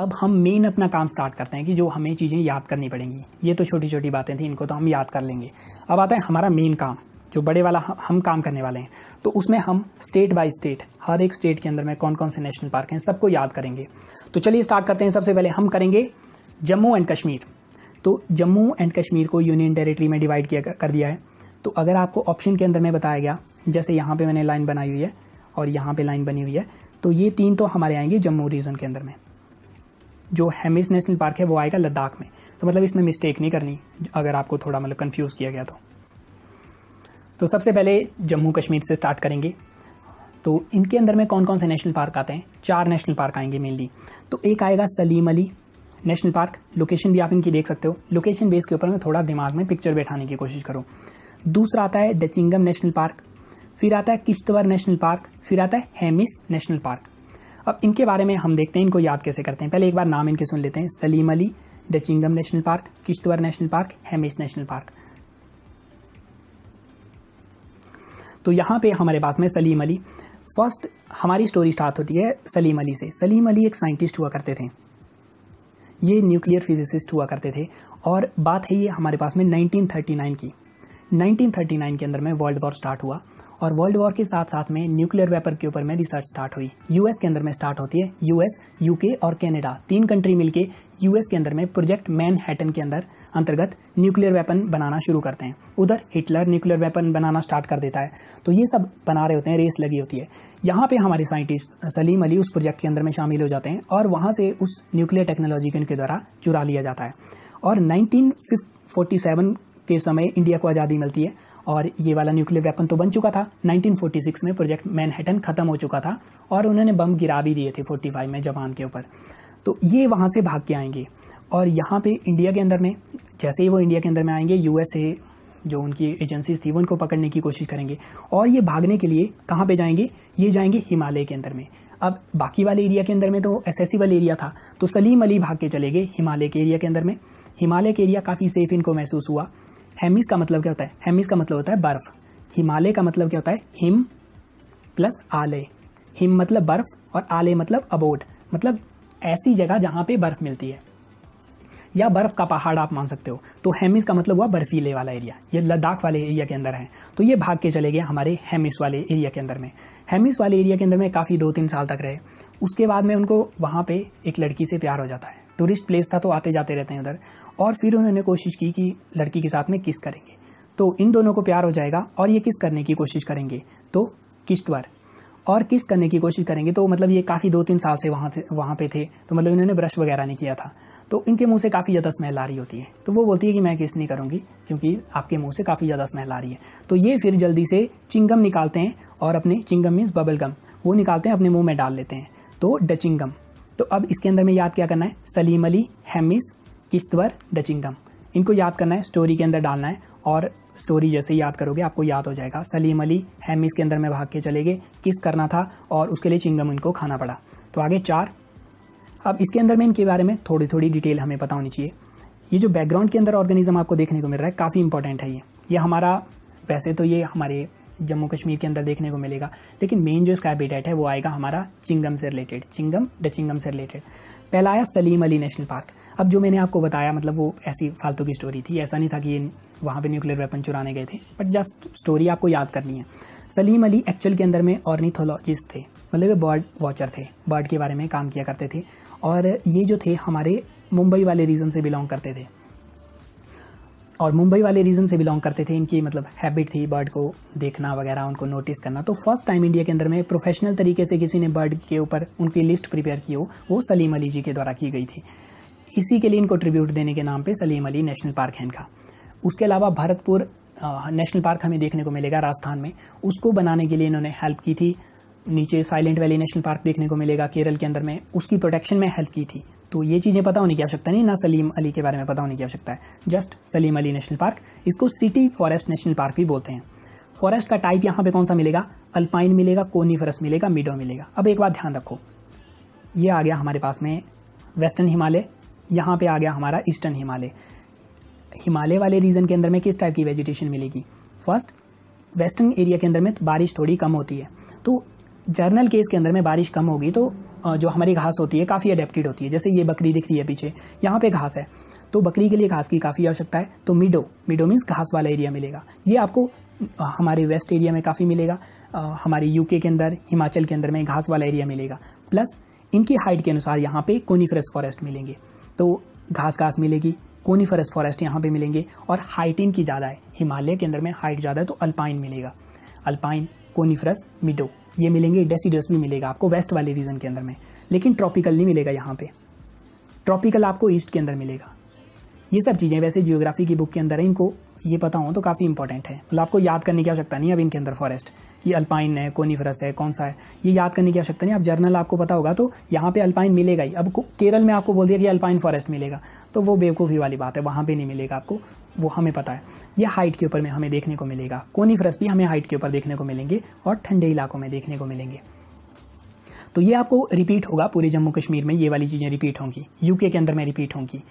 अब हम मेन अपना काम स्टार्ट करते हैं कि जो हमें चीज़ें याद करनी पड़ेंगी ये तो छोटी छोटी बातें थी इनको तो हम याद कर लेंगे अब आता है हमारा मेन काम जो बड़े वाला हम काम करने वाले हैं तो उसमें हम स्टेट बाय स्टेट हर एक स्टेट के अंदर में कौन कौन से नेशनल पार्क हैं सबको याद करेंगे तो चलिए स्टार्ट करते हैं सबसे पहले हम करेंगे जम्मू एंड कश्मीर तो जम्मू एंड कश्मीर को यूनियन टेरिटरी में डिवाइड किया कर दिया है तो अगर आपको ऑप्शन के अंदर में बताया गया जैसे यहाँ पे मैंने लाइन बनाई हुई है और यहाँ पे लाइन बनी हुई है तो ये तीन तो हमारे आएंगे जम्मू रीजन के अंदर में जो हेमिस नेशनल पार्क है वो आएगा लद्दाख में तो मतलब इसमें मिस्टेक नहीं करनी अगर आपको थोड़ा मतलब कन्फ्यूज़ किया गया तो तो सबसे पहले जम्मू कश्मीर से स्टार्ट करेंगे तो इनके अंदर में कौन कौन से नेशनल पार्क आते हैं चार नेशनल पार्क आएंगे मेनली तो एक आएगा Salim Ali national park location भी आप इनकी देख सकते हो लोकेशन बेस के ऊपर मैं थोड़ा दिमाग में पिक्चर बैठाने की कोशिश करूँ दूसरा आता है डचिंगम नेशनल पार्क फिर आता है किश्तवर नेशनल पार्क फिर आता है हेमिस नेशनल पार्क अब इनके बारे में हम देखते हैं इनको याद कैसे करते हैं पहले एक बार नाम इनके सुन लेते हैं Salim Ali Dachigam national park Kishtwar national park Hemis national park तो यहाँ पे हमारे पास में सलीम अली फर्स्ट हमारी स्टोरी स्टार्ट होती है सलीम अली से सलीम अली एक साइंटिस्ट हुआ करते थे ये न्यूक्लियर फिजिसिस्ट हुआ करते थे और बात है ये हमारे पास में 1939 की 1939 के अंदर में वर्ल्ड वॉर स्टार्ट हुआ और वर्ल्ड वॉर के साथ साथ में न्यूक्लियर वेपर के ऊपर में रिसर्च स्टार्ट हुई यूएस के अंदर में स्टार्ट होती है यूएस यूके और कैनेडा तीन कंट्री मिलके यूएस के अंदर में प्रोजेक्ट मैन के अंदर अंतर्गत न्यूक्लियर वेपन बनाना शुरू करते हैं उधर हिटलर न्यूक्लियर वेपन बनाना स्टार्ट कर देता है तो ये सब बना रहे होते हैं रेस लगी होती है यहाँ पे हमारे साइंटिस्ट सलीम अली उस प्रोजेक्ट के अंदर में शामिल हो जाते हैं और वहाँ से उस न्यूक्लियर टेक्नोलॉजी के उनके द्वारा चुरा लिया जाता है और 1947 के समय इंडिया को आज़ादी मिलती है और ये वाला न्यूक्लियर वेपन तो बन चुका था 1946 में प्रोजेक्ट मैनहेटन ख़त्म हो चुका था और उन्होंने बम गिरा भी दिए थे 45 में जापान के ऊपर तो ये वहाँ से भाग के आएंगे और यहाँ पे इंडिया के अंदर में जैसे ही वो इंडिया के अंदर में आएंगे यू जो उनकी एजेंसीज थी वो उनको पकड़ने की कोशिश करेंगे और ये भागने के लिए कहाँ पे जाएंगे ये जाएंगे हिमालय के अंदर में अब बाकी वाले एरिया के अंदर में तो एसेसिबल एरिया था तो सलीम अली भाग के चले गए हिमालय के एरिया के अंदर में हिमालय के एरिया काफ़ी सेफ इनको महसूस हुआ हेमिस का मतलब क्या होता है हेमिस का मतलब होता है बर्फ हिमालय का मतलब क्या होता है हिम प्लस आले हिम मतलब बर्फ और आले मतलब अबोट मतलब ऐसी जगह जहाँ पे बर्फ मिलती है या बर्फ़ का पहाड़ आप मान सकते हो तो हेमिस का मतलब हुआ बर्फीले वाला एरिया ये लद्दाख वाले एरिया के अंदर है तो ये भाग के चले गए हमारे हेमिस वाले एरिया के अंदर में हेमिस वाले एरिया के अंदर में काफ़ी दो तीन साल तक रहे उसके बाद में उनको वहाँ पे एक लड़की से प्यार हो जाता है टूरिस्ट प्लेस था तो आते जाते रहते हैं उधर और फिर उन्होंने कोशिश की कि लड़की के साथ में किस करेंगे तो इन दोनों को प्यार हो जाएगा और ये किस करने की कोशिश करेंगे तो किश्तवर और किस करने की कोशिश करेंगे तो मतलब ये काफ़ी दो तीन साल से वहाँ थे वहाँ पे थे तो मतलब इन्होंने ब्रश वगैरह नहीं किया था तो इनके मुंह से काफ़ी ज़्यादा स्मेल आ रही होती है तो वो बोलती है कि मैं किस नहीं करूँगी क्योंकि आपके मुंह से काफ़ी ज़्यादा स्मेल आ रही है तो ये फिर जल्दी से चिंगम निकालते हैं और अपने चिंगम मीन्स बबल गम वो निकालते हैं अपने मुँह में डाल लेते हैं तो डचिंगम तो अब इसके अंदर में याद क्या करना है सलीम अली हैमिस किश्तवर द चिंगम इनको याद करना है स्टोरी के अंदर डालना है और स्टोरी जैसे याद करोगे आपको याद हो जाएगा सलीम अली हैमिस के अंदर में भाग के चले गए किस करना था और उसके लिए चिंगम इनको खाना पड़ा तो आगे चार अब इसके अंदर में इनके बारे में थोड़ी थोड़ी डिटेल हमें पता होनी चाहिए ये जो बैकग्राउंड के अंदर ऑर्गेनिज्म आपको देखने को मिल रहा है काफ़ी इंपॉर्टेंट है ये ये हमारा वैसे तो ये हमारे जम्मू कश्मीर के अंदर देखने को मिलेगा लेकिन मेन जो इसका हैबिटेट है वो आएगा हमारा चिंगम से रिलेटेड चिंगम द चिंगम से रिलेटेड पहला आया सलीम अली नेशनल पार्क अब जो मैंने आपको बताया मतलब वो ऐसी फालतू की स्टोरी थी ऐसा नहीं था कि ये वहाँ पे न्यूक्लियर वेपन चुराने गए थे बट जस्ट स्टोरी आपको याद करनी है सलीम अली एक्चुअल के अंदर में ऑर्निथोलॉजिस्ट थे मतलब वे बर्ड वॉचर थे बर्ड के बारे में काम किया करते थे और ये जो थे हमारे मुंबई वाले रीजन से बिलोंग करते थे और मुंबई वाले रीजन से बिलोंग करते थे इनकी मतलब हैबिट थी बर्ड को देखना वगैरह उनको नोटिस करना तो फर्स्ट टाइम इंडिया के अंदर में प्रोफेशनल तरीके से किसी ने बर्ड के ऊपर उनकी लिस्ट प्रिपेयर की हो वो सलीम अली जी के द्वारा की गई थी इसी के लिए इनको ट्रिब्यूट देने के नाम पर सलीम अली नेशनल पार्क है इनका उसके अलावा भरतपुर नेशनल पार्क हमें देखने को मिलेगा राजस्थान में उसको बनाने के लिए इन्होंने हेल्प की थी नीचे साइलेंट वैली नेशनल पार्क देखने को मिलेगा केरल के अंदर में उसकी प्रोटेक्शन में हेल्प की थी तो ये चीज़ें पता होने की आवश्यकता नहीं ना सलीम अली के बारे में पता होने की आवश्यकता है just Salim Ali national park इसको सिटी फॉरेस्ट नेशनल पार्क भी बोलते हैं फॉरेस्ट का टाइप यहाँ पे कौन सा मिलेगा अल्पाइन मिलेगा कोनीफरस मिलेगा मीडो मिलेगा अब एक बात ध्यान रखो ये आ गया हमारे पास में वेस्टर्न हिमालय यहाँ पे आ गया हमारा ईस्टर्न हिमालय हिमालय वाले रीजन के अंदर में किस टाइप की वेजिटेशन मिलेगी फर्स्ट वेस्टर्न एरिया के अंदर में बारिश थोड़ी कम होती है तो जर्नल केस के अंदर में बारिश कम होगी तो जो हमारी घास होती है काफ़ी अडेप्टिड होती है जैसे ये बकरी दिख रही है पीछे यहाँ पे घास है तो बकरी के लिए घास की काफ़ी आवश्यकता है तो मिडो मिडो मीन्स घास वाला एरिया मिलेगा ये आपको हमारे वेस्ट एरिया में काफ़ी मिलेगा हमारे यूके के अंदर हिमाचल के अंदर में घास वाला एरिया मिलेगा प्लस इनकी हाइट के अनुसार यहाँ पे कोनीफरस फॉरेस्ट मिलेंगे तो घास घास मिलेगी कोनीफरस फॉरेस्ट यहाँ पे मिलेंगे और हाइट इनकी ज़्यादा है हिमालय के अंदर में हाइट ज़्यादा है तो अल्पाइन मिलेगा अल्पाइन कोनीफरस मिडो ये मिलेंगे डेसीडस भी मिलेगा आपको वेस्ट वाले रीजन के अंदर में लेकिन ट्रॉपिकल नहीं मिलेगा यहाँ पे ट्रॉपिकल आपको ईस्ट के अंदर मिलेगा ये सब चीज़ें वैसे जियोग्राफी की बुक के अंदर है इनको ये पता हो तो काफ़ी इंपॉर्टेंट है मतलब आपको याद करने की आवश्यकता नहीं अब इनके अंदर फॉरेस्ट ये अल्पाइन है कोनीफरस है कौन सा है ये याद करने की आवश्यकता नहीं अब जर्नल आपको पता होगा तो यहाँ पे अल्पाइन मिलेगा ही अब केरल में आपको बोल दिया कि अल्पाइन फॉरेस्ट मिलेगा तो वो बेवकूफ़ी वाली बात है वहाँ पर नहीं मिलेगा आपको वो हमें पता है यह हाइट के ऊपर में हमें देखने को मिलेगा कोनीफ्रस भी हमें हाइट के ऊपर देखने को मिलेंगे और ठंडे इलाकों में देखने को मिलेंगे तो ये आपको रिपीट होगा पूरे जम्मू कश्मीर में ये वाली चीज़ें रिपीट होंगी यूके के अंदर में रिपीट होंगी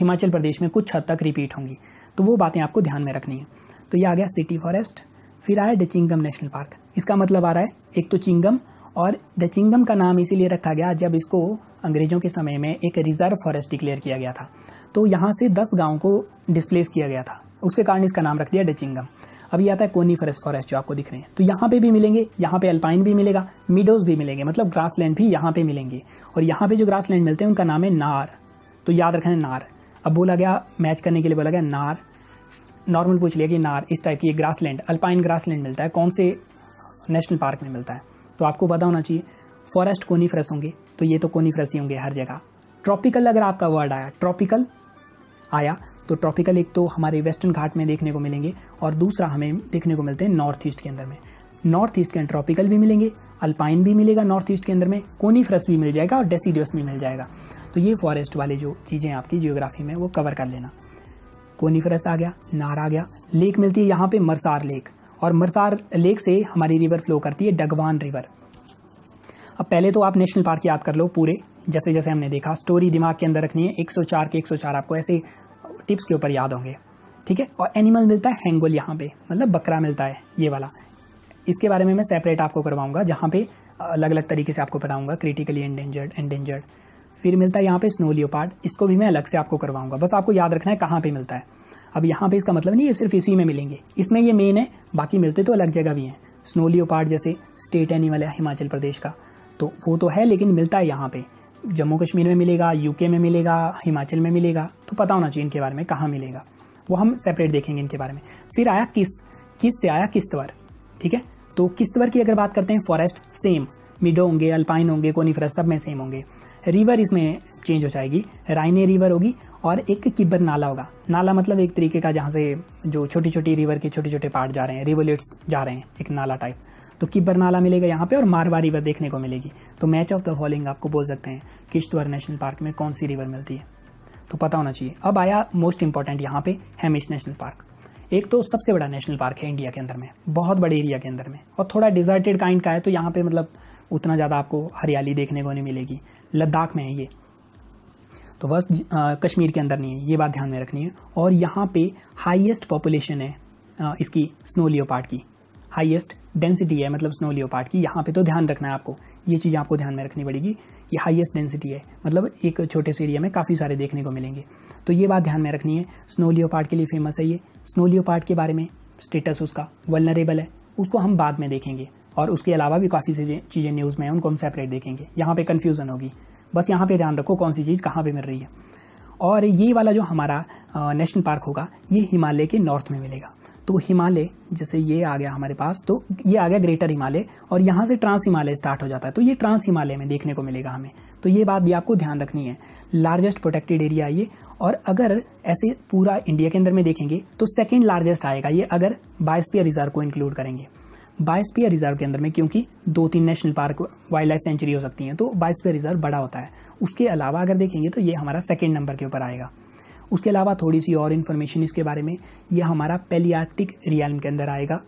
हिमाचल प्रदेश में कुछ हद तक रिपीट होंगी तो वो बातें आपको ध्यान में रखनी है तो ये आ गया सिटी फॉरेस्ट फिर आया डचिंगम नेशनल पार्क इसका मतलब आ रहा है एक तो चिंगम और डचिंगम का नाम इसीलिए रखा गया जब इसको अंग्रेज़ों के समय में एक रिज़र्व फॉरेस्ट डिक्लेयर किया गया था तो यहाँ से दस गाँव को डिस्प्लेस किया गया था उसके कारण इसका नाम रख दिया डचिंगम अभी आता है कोनीफरस फॉरेस्ट जो आपको दिख रहे हैं तो यहाँ पे भी मिलेंगे यहाँ पे अल्पाइन भी मिलेगा मिडोज भी मिलेंगे मतलब लैंड भी यहाँ पे मिलेंगे और यहाँ पे जो लैंड मिलते हैं उनका नाम है नार तो याद रखना है नार अब बोला गया मैच करने के लिए बोला गया नार नॉर्मल पूछ लिया कि नार इस टाइप की ग्रास लैंड अल्पाइन लैंड मिलता है कौन से नेशनल पार्क में मिलता है तो आपको पता होना चाहिए फॉरेस्ट फ्रेस होंगे तो ये तो फ्रेस ही होंगे हर जगह ट्रॉपिकल अगर आपका वर्ड आया ट्रॉपिकल आया तो ट्रॉपिकल एक तो हमारे वेस्टर्न घाट में देखने को मिलेंगे और दूसरा हमें देखने को मिलते हैं नॉर्थ ईस्ट के अंदर में नॉर्थ ईस्ट के अंदर ट्रॉपिकल भी मिलेंगे अल्पाइन भी मिलेगा नॉर्थ ईस्ट के अंदर में कोनीफ्रस भी मिल जाएगा और डेसीडियस भी मिल जाएगा तो ये फॉरेस्ट वाले जो चीज़ें आपकी जियोग्राफी में वो कवर कर लेना कोनीफ्रस आ गया नार आ गया लेक मिलती है यहाँ पे मरसार लेक और मरसार लेक से हमारी रिवर फ्लो करती है डगवान रिवर अब पहले तो आप नेशनल पार्क याद कर लो पूरे जैसे जैसे हमने देखा स्टोरी दिमाग के अंदर रखनी है 104 के 104 आपको ऐसे टिप्स के ऊपर याद होंगे ठीक है और एनिमल मिलता है हैंगोल यहाँ पे मतलब बकरा मिलता है ये वाला इसके बारे में मैं सेपरेट आपको करवाऊंगा जहाँ पे अलग अलग तरीके से आपको पढ़ाऊंगा क्रिटिकली एंडेंजर्ड एंडेंजर्ड फिर मिलता है यहाँ पे स्नो लियोपार्ड इसको भी मैं अलग से आपको करवाऊंगा बस आपको याद रखना है कहाँ पे मिलता है अब यहाँ पे इसका मतलब नहीं ये सिर्फ इसी में मिलेंगे इसमें ये मेन है बाकी मिलते तो अलग जगह भी हैं स्नो लियोपार्ड जैसे स्टेट एनिमल है हिमाचल प्रदेश का तो वो तो है लेकिन मिलता है यहाँ पर जम्मू कश्मीर में मिलेगा यूके में मिलेगा हिमाचल में मिलेगा तो पता होना चाहिए इनके बारे में कहाँ मिलेगा वो हम सेपरेट देखेंगे इनके बारे में फिर आया किस किस से आया किस्तवर ठीक है तो किस्तवर की अगर बात करते हैं फॉरेस्ट सेम मिडो होंगे अल्पाइन होंगे कोनीफ्रस सब में सेम होंगे रिवर इसमें चेंज हो जाएगी राइने रिवर होगी और एक किब्बर नाला होगा नाला मतलब एक तरीके का जहाँ से जो छोटी छोटी रिवर के छोटे छोटे पार्ट जा रहे हैं रिवोलेट्स जा रहे हैं एक नाला टाइप तो किब्बर नाला मिलेगा यहाँ पे और मारवा रिवर देखने को मिलेगी तो मैच ऑफ द फॉलोइंग आपको बोल सकते हैं किश्तवर नेशनल पार्क में कौन सी रिवर मिलती है तो पता होना चाहिए अब आया मोस्ट इंपॉर्टेंट यहाँ पे हेमिश नेशनल पार्क एक तो सबसे बड़ा नेशनल पार्क है इंडिया के अंदर में बहुत बड़े एरिया के अंदर में और थोड़ा डिजर्टेड काइंड का है तो यहाँ पे मतलब उतना ज़्यादा आपको हरियाली देखने को नहीं मिलेगी लद्दाख में है ये तो बस कश्मीर के अंदर नहीं है ये बात ध्यान में रखनी है और यहाँ पे हाईएस्ट पॉपुलेशन है आ, इसकी स्नो पार्ट की हाईएस्ट डेंसिटी है मतलब स्नो पार्ट की यहाँ पे तो ध्यान रखना है आपको ये चीज़ आपको ध्यान में रखनी पड़ेगी कि हाईएस्ट डेंसिटी है मतलब एक छोटे से एरिया में काफ़ी सारे देखने को मिलेंगे तो ये बात ध्यान में रखनी है स्नो पार्ट के लिए फेमस है ये स्नो पार्ट के बारे में स्टेटस उसका वलनरेबल है उसको हम बाद में देखेंगे और उसके अलावा भी काफ़ी सी चीज़ें न्यूज़ में हैं उनको हम सेपरेट देखेंगे यहाँ पे कन्फ्यूज़न होगी बस यहाँ पे ध्यान रखो कौन सी चीज़ कहाँ पे मिल रही है और ये वाला जो हमारा नेशनल पार्क होगा ये हिमालय के नॉर्थ में मिलेगा तो हिमालय जैसे ये आ गया हमारे पास तो ये आ गया ग्रेटर हिमालय और यहाँ से ट्रांस हिमालय स्टार्ट हो जाता है तो ये ट्रांस हिमालय में देखने को मिलेगा हमें तो ये बात भी आपको ध्यान रखनी है लार्जेस्ट प्रोटेक्टेड एरिया ये और अगर ऐसे पूरा इंडिया के अंदर में देखेंगे तो सेकेंड लार्जेस्ट आएगा ये अगर बायोस्पियर रिजर्व को इंक्लूड करेंगे बायोस्फीयर रिजर्व के अंदर में क्योंकि दो तीन national park wild life sanctuary हो सकती हैं तो बायोस्फीयर रिजर्व बड़ा होता है उसके अलावा अगर देखेंगे तो ये हमारा सेकेंड नंबर के ऊपर आएगा उसके अलावा थोड़ी सी और इन्फॉर्मेशन इसके बारे में यह हमारा पेलियाटिक रियाल के अंदर आएगा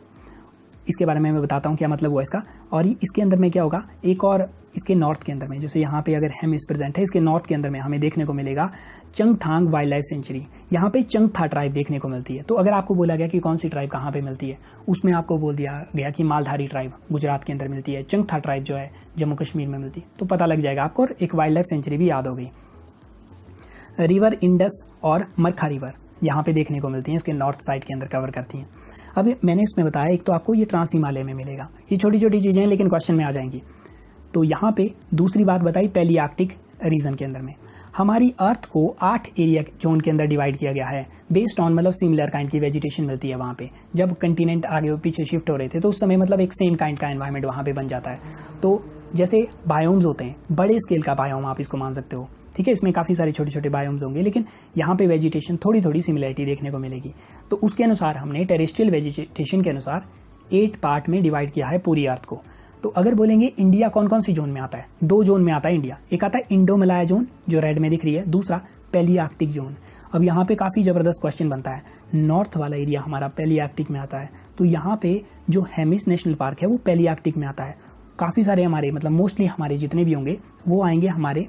इसके बारे में मैं बताता हूँ क्या मतलब हुआ इसका और इसके अंदर में क्या होगा एक और इसके नॉर्थ के अंदर में जैसे यहाँ पे अगर हेम इस प्रेजेंट है इसके नॉर्थ के अंदर में हमें देखने को मिलेगा चंगथांग वाइल्ड लाइफ सेंचुरी यहाँ पे था ट्राइब देखने को मिलती है तो अगर आपको बोला गया कि कौन सी ट्राइब कहाँ पे मिलती है उसमें आपको बोल दिया गया कि मालधारी ट्राइब गुजरात के अंदर मिलती है चंग था ट्राइब जो है जम्मू कश्मीर में मिलती है तो पता लग जाएगा आपको और एक वाइल्ड लाइफ सेंचुरी भी याद हो गई रिवर इंडस और मरखा रिवर यहाँ पे देखने को मिलती है इसके नॉर्थ साइड के अंदर कवर करती हैं अब मैंने इसमें बताया एक तो आपको ये ट्रांस हिमालय में मिलेगा ये छोटी छोटी चीज़ें हैं लेकिन क्वेश्चन में आ जाएंगी तो यहाँ पे दूसरी बात बताई पहली आर्टिक रीजन के अंदर में हमारी अर्थ को आठ एरिया जोन के अंदर डिवाइड किया गया है बेस्ड ऑन मतलब सिमिलर काइंड की वेजिटेशन मिलती है वहाँ पे जब कंटिनेंट आगे और पीछे शिफ्ट हो रहे थे तो उस समय मतलब एक सेम काइंड का एनवायरनमेंट वहाँ पे बन जाता है तो जैसे बायोम्स होते हैं बड़े स्केल का बायोम आप इसको मान सकते हो ठीक है इसमें काफ़ी सारे छोटे छोटे बायोम्स होंगे लेकिन यहाँ पे वेजिटेशन थोड़ी थोड़ी सिमिलरिटी देखने को मिलेगी तो उसके अनुसार हमने टेरेस्ट्रियल वेजिटेशन के अनुसार एट पार्ट में डिवाइड किया है पूरी अर्थ को तो अगर बोलेंगे इंडिया कौन कौन सी जोन में आता है दो जोन में आता है इंडिया एक आता है इंडो मलाया जोन जो रेड में दिख रही है दूसरा पेलियाक्टिक जोन अब यहाँ पे काफ़ी ज़बरदस्त क्वेश्चन बनता है नॉर्थ वाला एरिया हमारा पेलियाक्टिक में आता है तो यहाँ पे जो हेमिस नेशनल पार्क है वो पेलियाक्टिक में आता है काफ़ी सारे हमारे मतलब मोस्टली हमारे जितने भी होंगे वो आएंगे हमारे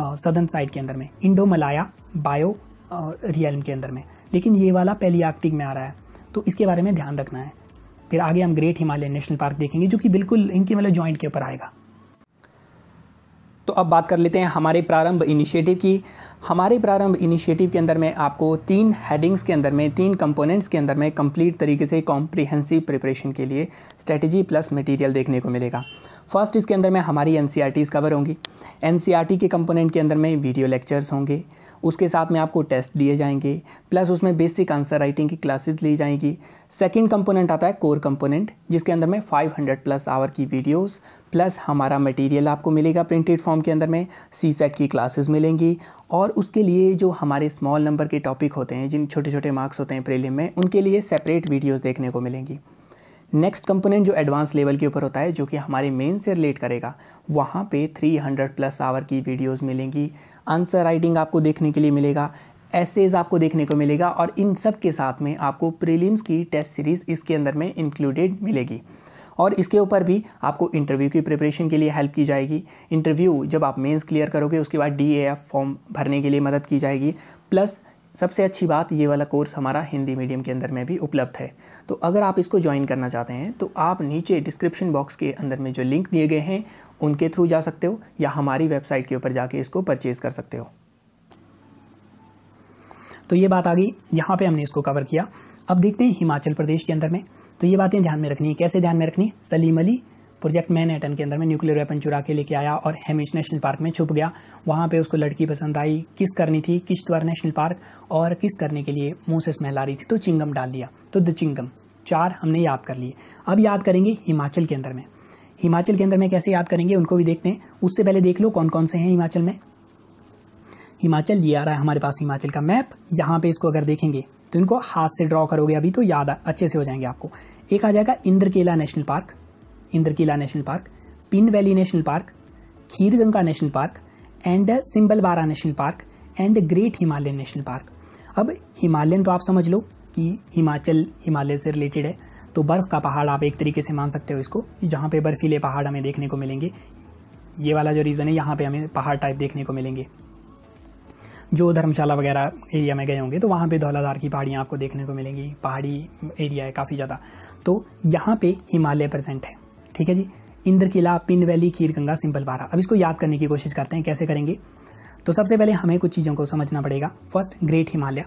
सदर्न साइड के अंदर में इंडो मलाया बायो रियलम के अंदर में लेकिन ये वाला पहली आर्टिक में आ रहा है तो इसके बारे में ध्यान रखना है फिर आगे हम ग्रेट हिमालय नेशनल पार्क देखेंगे जो कि बिल्कुल इनके मतलब जॉइंट के ऊपर आएगा तो अब बात कर लेते हैं हमारे प्रारंभ इनिशिएटिव की हमारे प्रारंभ इनिशिएटिव के अंदर में आपको तीन हेडिंग्स के अंदर में तीन कंपोनेंट्स के अंदर में कंप्लीट तरीके से कॉम्प्रिहेंसिव प्रिपरेशन के लिए स्ट्रेटजी प्लस मटेरियल देखने को मिलेगा फर्स्ट इसके अंदर में हमारी एन कवर e होंगी एन e के कंपोनेंट के अंदर में वीडियो लेक्चर्स होंगे उसके साथ में आपको टेस्ट दिए जाएंगे प्लस उसमें बेसिक आंसर राइटिंग की क्लासेस ली जाएंगी सेकंड कंपोनेंट आता है कोर कंपोनेंट जिसके अंदर में 500 प्लस आवर की वीडियोस प्लस हमारा मटेरियल आपको मिलेगा प्रिंटेड फॉर्म के अंदर में सी सेट की क्लासेस मिलेंगी और उसके लिए जो हमारे स्मॉल नंबर के टॉपिक होते हैं जिन छोटे छोटे मार्क्स होते हैं प्रेलियम में उनके लिए सेपरेट वीडियोज़ देखने को मिलेंगी नेक्स्ट कंपोनेंट जो एडवांस लेवल के ऊपर होता है जो कि हमारे मेन से रिलेट करेगा वहाँ पे 300 प्लस आवर की वीडियोस मिलेंगी आंसर राइटिंग आपको देखने के लिए मिलेगा एसेज आपको देखने को मिलेगा और इन सब के साथ में आपको प्रीलिम्स की टेस्ट सीरीज़ इसके अंदर में इंक्लूडेड मिलेगी और इसके ऊपर भी आपको इंटरव्यू की प्रिपरेशन के लिए हेल्प की जाएगी इंटरव्यू जब आप मेंस क्लियर करोगे उसके बाद डी फॉर्म भरने के लिए मदद की जाएगी प्लस सबसे अच्छी बात ये वाला कोर्स हमारा हिंदी मीडियम के अंदर में भी उपलब्ध है तो अगर आप इसको ज्वाइन करना चाहते हैं तो आप नीचे डिस्क्रिप्शन बॉक्स के अंदर में जो लिंक दिए गए हैं उनके थ्रू जा सकते हो या हमारी वेबसाइट के ऊपर जाके इसको परचेज़ कर सकते हो तो ये बात आ गई यहाँ पर हमने इसको कवर किया अब देखते हैं हिमाचल प्रदेश के अंदर में तो ये बातें ध्यान में रखनी है कैसे ध्यान में रखनी है सलीम अली प्रोजेक्ट मैनहट्टन के अंदर में न्यूक्लियर वेपन चुरा के लेके आया और हेमिश नेशनल पार्क में छुप गया वहाँ पे उसको लड़की पसंद आई किस करनी थी किश्तवाड़ नेशनल पार्क और किस करने के लिए मुँह से स्मेल आ रही थी तो चिंगम डाल दिया तो द चिंगम चार हमने याद कर लिए अब याद करेंगे हिमाचल के अंदर में हिमाचल के अंदर में कैसे याद करेंगे उनको भी देखते हैं उससे पहले देख लो कौन कौन से हैं हिमाचल में हिमाचल ये आ रहा है हमारे पास हिमाचल का मैप यहाँ पे इसको अगर देखेंगे तो इनको हाथ से ड्रॉ करोगे अभी तो याद अच्छे से हो जाएंगे आपको एक आ जाएगा Indrakila national park Indrakila national park Pin valley national park Kheerganga national park and बारा national park and great Himalayan national park अब हिमालयन तो आप समझ लो कि हिमाचल हिमालय से रिलेटेड है तो बर्फ़ का पहाड़ आप एक तरीके से मान सकते हो इसको जहाँ पे बर्फीले पहाड़ हमें देखने को मिलेंगे ये वाला जो रीज़न है यहाँ पे हमें पहाड़ टाइप देखने को मिलेंगे जो धर्मशाला वगैरह एरिया में गए होंगे तो वहाँ पे धौलाधार की पहाड़ियाँ आपको देखने को मिलेंगी पहाड़ी एरिया है काफ़ी ज़्यादा तो यहाँ पे हिमालय प्रेजेंट है ठीक है जी इंद्र किला पिंड वैली खीर गंगा सिंपल बारह अब इसको याद करने की कोशिश करते हैं कैसे करेंगे तो सबसे पहले हमें कुछ चीज़ों को समझना पड़ेगा फर्स्ट ग्रेट हिमालय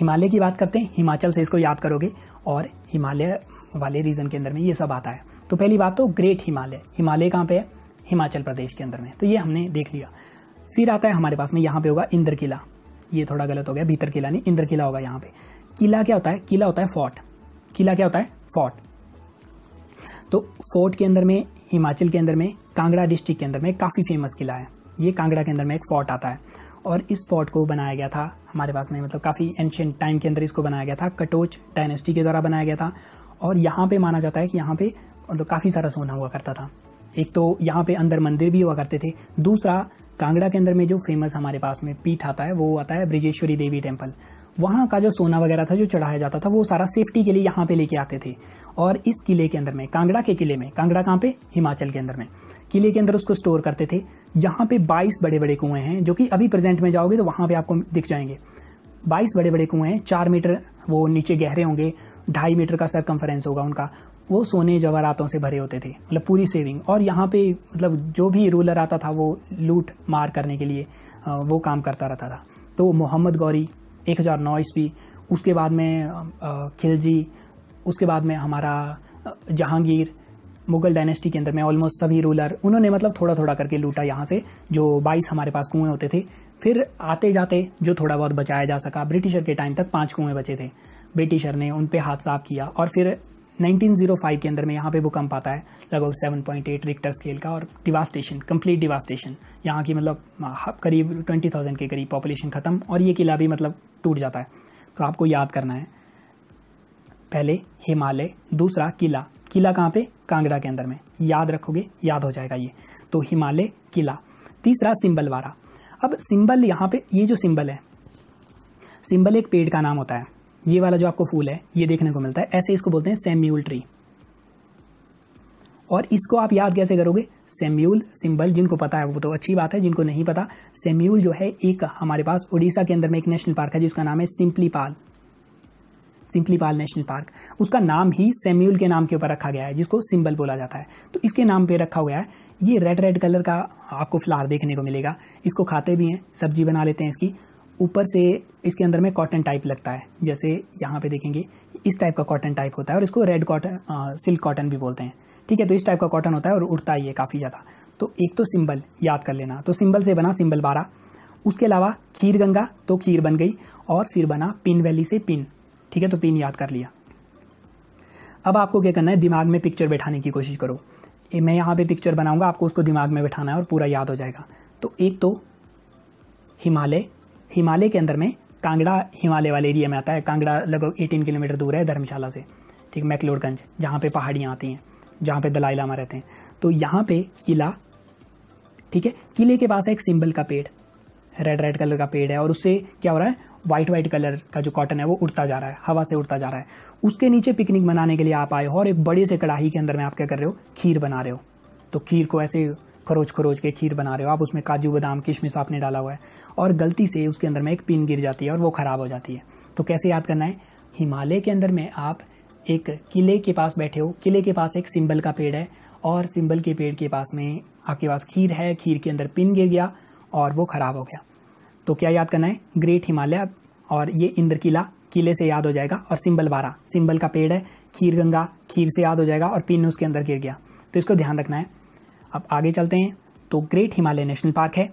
हिमालय की बात करते हैं हिमाचल से इसको याद करोगे और हिमालय वाले रीजन के अंदर में ये सब आता है तो पहली बात तो ग्रेट हिमालय हिमालय कहाँ पे है हिमाचल प्रदेश के अंदर में तो ये हमने देख लिया फिर आता है हमारे पास में यहाँ पे होगा इंद्र किला ये थोड़ा गलत हो गया भीतर किला नहीं इंद्र किला होगा यहाँ पे किला क्या होता है किला होता है फोर्ट किला क्या होता है फोर्ट तो फोर्ट के अंदर में हिमाचल के अंदर में कांगड़ा डिस्ट्रिक्ट के अंदर में काफ़ी फेमस किला है ये कांगड़ा के अंदर में एक फोर्ट आता है और इस फोर्ट को बनाया गया था हमारे पास में मतलब काफ़ी एंशेंट टाइम के अंदर इसको बनाया गया था कटोच डायनेस्टी के द्वारा बनाया गया था और यहाँ पे माना जाता है कि यहाँ पे मतलब काफ़ी सारा सोना हुआ करता था एक तो यहाँ पे अंदर मंदिर भी हुआ करते थे दूसरा कांगड़ा के अंदर में जो फेमस हमारे पास में पीठ आता है वो आता है ब्रिजेश्वरी देवी टेम्पल वहाँ का जो सोना वगैरह था जो चढ़ाया जाता था वो सारा सेफ्टी के लिए यहाँ पे लेके आते थे और इस किले के अंदर में कांगड़ा के किले में कांगड़ा कहाँ पे हिमाचल के अंदर में किले के अंदर उसको स्टोर करते थे यहाँ पे 22 बड़े बड़े कुएं हैं जो कि अभी प्रेजेंट में जाओगे तो वहाँ पे आपको दिख जाएंगे 22 बड़े बड़े कुएं हैं चार मीटर वो नीचे गहरे होंगे ढाई मीटर का सरकमफरेंस होगा उनका वो सोने जवाहरातों से भरे होते थे मतलब पूरी सेविंग और यहाँ पे मतलब जो भी रूलर आता था वो लूट मार करने के लिए वो काम करता रहता था तो मोहम्मद गौरी एक हज़ार नौ ईस्वी उसके बाद में खिलजी उसके बाद में हमारा जहांगीर मुगल डायनेस्टी के अंदर में ऑलमोस्ट सभी रूलर उन्होंने मतलब थोड़ा थोड़ा करके लूटा यहाँ से जो बाईस हमारे पास कुएं होते थे फिर आते जाते जो थोड़ा बहुत बचाया जा सका ब्रिटिशर के टाइम तक पाँच कुएँ बचे थे ब्रिटिशर ने उन पर हाथ साफ किया और फिर 1905 के अंदर में यहाँ पे भूकंप आता है लगभग 7.8 रिक्टर स्केल का और डिवास्टेशन कंप्लीट डिवास्टेशन यहाँ की मतलब हाँ, करीब 20,000 के करीब पॉपुलेशन ख़त्म और ये किला भी मतलब टूट जाता है तो आपको याद करना है पहले हिमालय दूसरा किला किला कहाँ पे कांगड़ा के अंदर में याद रखोगे याद हो जाएगा ये तो हिमालय किला तीसरा सिंबल वारा अब सिंबल यहाँ पे ये जो सिंबल है सिंबल एक पेड़ का नाम होता है ये वाला जो आपको फूल है ये देखने को मिलता है ऐसे इसको बोलते हैं सेम्यूल ट्री और इसको आप याद कैसे करोगे सेम्यूल सिंबल जिनको पता है वो तो अच्छी बात है जिनको नहीं पता सेम्यूल जो है एक हमारे पास उड़ीसा के अंदर में एक नेशनल पार्क है जिसका नाम है सिंपली पाल सिंपली पाल नेशनल पार्क उसका नाम ही सेम्यूल के नाम के ऊपर रखा गया है जिसको सिंबल बोला जाता है तो इसके नाम पे रखा हुआ है ये रेड रेड कलर का आपको फ्लावर देखने को मिलेगा इसको खाते भी हैं सब्जी बना लेते हैं इसकी ऊपर से इसके अंदर में कॉटन टाइप लगता है जैसे यहाँ पे देखेंगे इस टाइप का कॉटन टाइप होता है और इसको रेड कॉटन सिल्क कॉटन भी बोलते हैं ठीक है तो इस टाइप का कॉटन होता है और उड़ता ही है काफ़ी ज़्यादा तो एक तो सिंबल याद कर लेना तो सिंबल से बना सिंबल बारह उसके अलावा खीर गंगा तो खीर बन गई और फिर बना पिन वैली से पिन ठीक है तो पिन याद कर लिया अब आपको क्या करना है दिमाग में पिक्चर बैठाने की कोशिश करो मैं यहाँ पे पिक्चर बनाऊंगा आपको उसको दिमाग में बैठाना है और पूरा याद हो जाएगा तो एक तो हिमालय हिमालय के अंदर में कांगड़ा हिमालय वाले एरिया में आता है कांगड़ा लगभग 18 किलोमीटर दूर है धर्मशाला से ठीक मैकलोडगंज जहाँ पे पहाड़ियाँ आती हैं जहाँ पे दलाई लामा रहते हैं तो यहाँ पे किला ठीक है किले के पास है एक सिंबल का पेड़ रेड रेड कलर का पेड़ है और उससे क्या हो रहा है वाइट वाइट कलर का जो कॉटन है वो उड़ता जा रहा है हवा से उड़ता जा रहा है उसके नीचे पिकनिक मनाने के लिए आप आए हो और एक बड़े से कढ़ाई के अंदर में आप क्या कर रहे हो खीर बना रहे हो तो खीर को ऐसे खरोच खरोच के खीर बना रहे हो आप उसमें काजू बादाम किशमिश आपने डाला हुआ है और गलती से उसके अंदर में एक पिन गिर जाती है और वो ख़राब हो जाती है तो कैसे याद करना है हिमालय के अंदर में आप एक किले के पास बैठे हो किले के पास एक सिंबल का पेड़ है और सिंबल के पेड़ के पास में आपके पास खीर है खीर के अंदर पिन गिर गया और वो ख़राब हो गया तो क्या याद करना है ग्रेट हिमालय और ये इंद्र किला किले से याद हो जाएगा और सिंबल बारह सिंबल का पेड़ है खीर गंगा खीर से याद हो जाएगा और पिन उसके अंदर गिर गया तो इसको ध्यान रखना है अब आगे चलते हैं तो ग्रेट हिमालय नेशनल पार्क है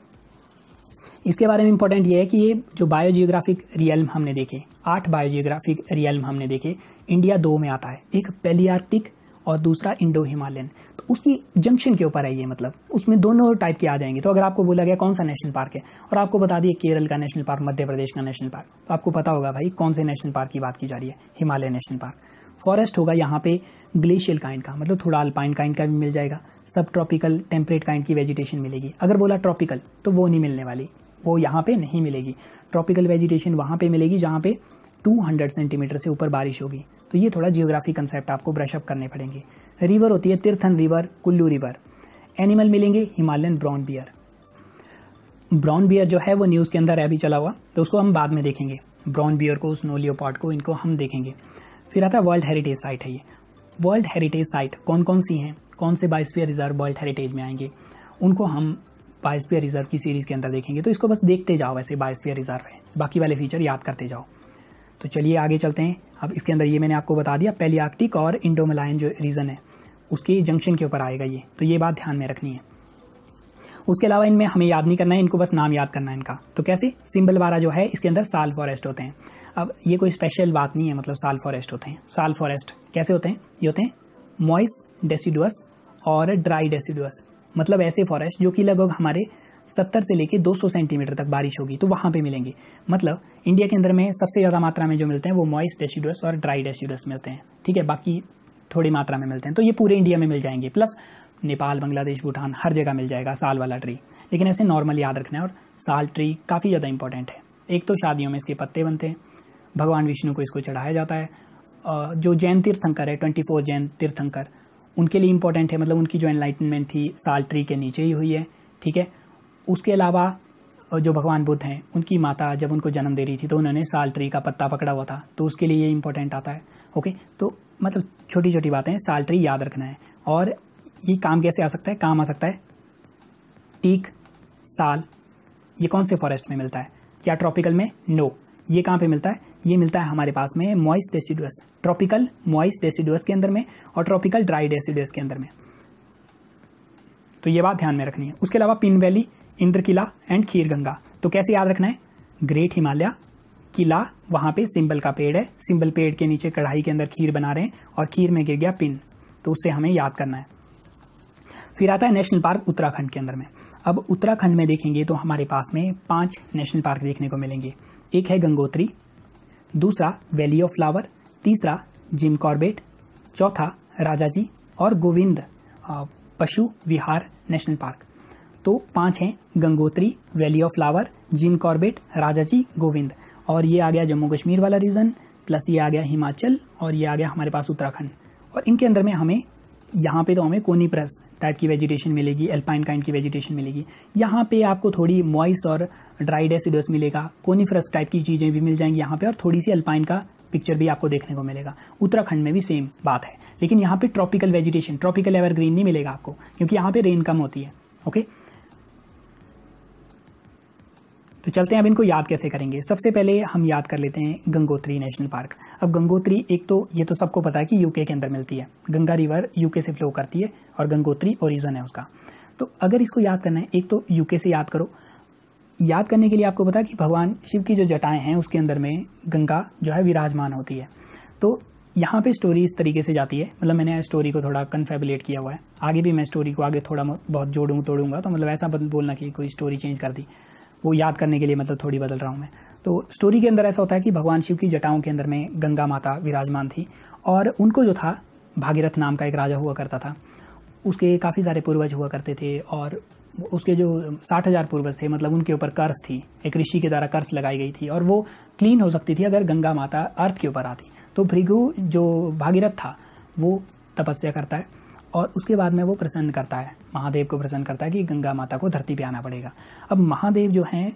इसके बारे में इंपॉर्टेंट ये है कि ये जो बायोजियोग्राफिक रियल्म हमने देखे आठ बायोजियोग्राफिक रियल्म हमने देखे इंडिया दो में आता है एक पेलियार्टिक और दूसरा इंडो हिमालयन तो उसकी जंक्शन के ऊपर है ये मतलब उसमें दोनों टाइप के आ जाएंगे तो अगर आपको बोला गया कौन सा नेशनल पार्क है और आपको बता दिए केरल का नेशनल पार्क मध्य प्रदेश का नेशनल पार्क तो आपको पता होगा भाई कौन से नेशनल पार्क की बात की जा रही है हिमालय नेशनल पार्क फॉरेस्ट होगा यहाँ पे ग्लेशियल काइंड का मतलब थोड़ा अल्पाइन काइंड का भी मिल जाएगा सब ट्रॉपिकल टेम्परेट काइंड की वेजिटेशन मिलेगी अगर बोला ट्रॉपिकल तो वो नहीं मिलने वाली वो यहाँ पे नहीं मिलेगी ट्रॉपिकल वेजिटेशन वहाँ पे मिलेगी जहाँ पे 200 सेंटीमीटर से ऊपर बारिश होगी तो ये थोड़ा जियोग्राफी कंसेप्ट आपको ब्रशअप करने पड़ेंगे रिवर होती है Tirthan river Kullu river animal मिलेंगे Himalayan brown bear brown bear जो है वो न्यूज़ के अंदर अभी चला हुआ तो उसको हम बाद में देखेंगे ब्राउन बियर को स्नो पार्ट को इनको हम देखेंगे फिर आता है वर्ल्ड हेरिटेज साइट है ये वर्ल्ड हेरिटेज साइट कौन कौन सी हैं कौन से बाइसवेयर रिजर्व वर्ल्ड हेरिटेज में आएंगे उनको हम बायोस्पियर रिजर्व की सीरीज़ के अंदर देखेंगे तो इसको बस देखते जाओ वैसे बायोस्पियर रिजर्व है बाकी वाले फीचर याद करते जाओ तो चलिए आगे चलते हैं अब इसके अंदर ये मैंने आपको बता दिया पेलियाक्टिक और इंडोमलायन जो रीजन है उसके जंक्शन के ऊपर आएगा ये तो ये बात ध्यान में रखनी है उसके अलावा इनमें हमें याद नहीं करना है इनको बस नाम याद करना है इनका तो कैसे सिंबल वाला जो है इसके अंदर साल फॉरेस्ट होते हैं अब ये कोई स्पेशल बात नहीं है मतलब साल फॉरेस्ट होते हैं साल फॉरेस्ट कैसे होते हैं ये होते हैं मॉइस डेसीडुअस और ड्राई डेसीडुअस मतलब ऐसे फॉरेस्ट जो कि लगभग हमारे 70 से लेकर 200 सेंटीमीटर तक बारिश होगी तो वहाँ पे मिलेंगे मतलब इंडिया के अंदर में सबसे ज़्यादा मात्रा में जो मिलते हैं वो मॉइस्ट डेसीडस और ड्राई डेसीडस मिलते हैं ठीक है बाकी थोड़ी मात्रा में मिलते हैं तो ये पूरे इंडिया में मिल जाएंगे प्लस नेपाल बांग्लादेश भूटान हर जगह मिल जाएगा साल वाला ट्री लेकिन ऐसे नॉर्मल याद रखना है और साल ट्री काफ़ी ज़्यादा इंपॉर्टेंट है एक तो शादियों में इसके पत्ते बनते हैं भगवान विष्णु को इसको चढ़ाया जाता है जो जैन तीर्थंकर है ट्वेंटी फोर जैन तीर्थंकर उनके लिए इंपॉर्टेंट है मतलब उनकी जो एनलाइटनमेंट थी साल ट्री के नीचे ही हुई है ठीक है उसके अलावा जो भगवान बुद्ध हैं उनकी माता जब उनको जन्म दे रही थी तो उन्होंने साल ट्री का पत्ता पकड़ा हुआ था तो उसके लिए ये इंपॉर्टेंट आता है ओके तो मतलब छोटी छोटी बातें साल ट्री याद रखना है और ये काम कैसे आ सकता है काम आ सकता है टीक साल ये कौन से फॉरेस्ट में मिलता है क्या ट्रॉपिकल में नो ये कहाँ पे मिलता है ये मिलता है हमारे पास में moist deciduous tropical moist deciduous के अंदर में और ट्रॉपिकल ड्राई डेसिडुअस के अंदर में तो ये बात ध्यान में रखनी है उसके अलावा पिन वैली इंद्र किला एंड खीर गंगा तो कैसे याद रखना है ग्रेट हिमालय किला वहां पे सिंबल का पेड़ है सिंबल पेड़ के नीचे कढ़ाई के अंदर खीर बना रहे हैं और खीर में गिर गया पिन तो उससे हमें याद करना है फिर आता है नेशनल पार्क उत्तराखंड के अंदर में अब उत्तराखंड में देखेंगे तो हमारे पास में पांच नेशनल पार्क देखने को मिलेंगे एक है गंगोत्री दूसरा वैली ऑफ फ्लावर तीसरा जिम कॉर्बेट चौथा राजाजी और गोविंद पशु विहार नेशनल पार्क तो पांच हैं Gangotri valley of flower Jim Corbett Raja ji Govind और ये आ गया जम्मू कश्मीर वाला रीजन प्लस ये आ गया हिमाचल और ये आ गया हमारे पास उत्तराखंड और इनके अंदर में हमें यहाँ पे तो हमें कोनीप्रस टाइप की वेजिटेशन मिलेगी एल्पाइन काइंड की वेजिटेशन मिलेगी यहाँ पे आपको थोड़ी मॉइस और ड्राई एसिडोस मिलेगा कोनीफ्रस टाइप की चीज़ें भी मिल जाएंगी यहाँ पे और थोड़ी सी अल्पाइन का पिक्चर भी आपको देखने को मिलेगा उत्तराखंड में भी सेम बात है लेकिन यहाँ पे ट्रॉपिकल वेजिटेशन ट्रॉपिकल एवरग्रीन नहीं मिलेगा आपको क्योंकि यहाँ पे रेन कम होती है ओके तो चलते हैं अब इनको याद कैसे करेंगे सबसे पहले हम याद कर लेते हैं गंगोत्री नेशनल पार्क अब गंगोत्री एक तो ये तो सबको पता है कि यूके के अंदर मिलती है गंगा रिवर यूके से फ्लो करती है और गंगोत्री ओरिजन है उसका तो अगर इसको याद करना है एक तो यूके से याद करो याद करने के लिए आपको पता है कि भगवान शिव की जो जटाएँ हैं उसके अंदर में गंगा जो है विराजमान होती है तो यहाँ पे स्टोरी इस तरीके से जाती है मतलब मैंने स्टोरी को थोड़ा कन्फेबुलेट किया हुआ है आगे भी मैं स्टोरी को आगे थोड़ा बहुत जोड़ूँ तोड़ूंगा तो मतलब ऐसा बोलना कि कोई स्टोरी चेंज कर दी वो याद करने के लिए मतलब थोड़ी बदल रहा हूँ मैं तो स्टोरी के अंदर ऐसा होता है कि भगवान शिव की जटाओं के अंदर में गंगा माता विराजमान थी और उनको जो था भागीरथ नाम का एक राजा हुआ करता था उसके काफ़ी सारे पूर्वज हुआ करते थे और उसके जो साठ हज़ार पूर्वज थे मतलब उनके ऊपर कर्ज थी एक ऋषि के द्वारा कर्ज लगाई गई थी और वो क्लीन हो सकती थी अगर गंगा माता अर्थ के ऊपर आती तो भृगु जो भागीरथ था वो तपस्या करता है और उसके बाद में वो प्रसन्न करता है महादेव को प्रसन्न करता है कि गंगा माता को धरती पे आना पड़ेगा अब महादेव जो हैं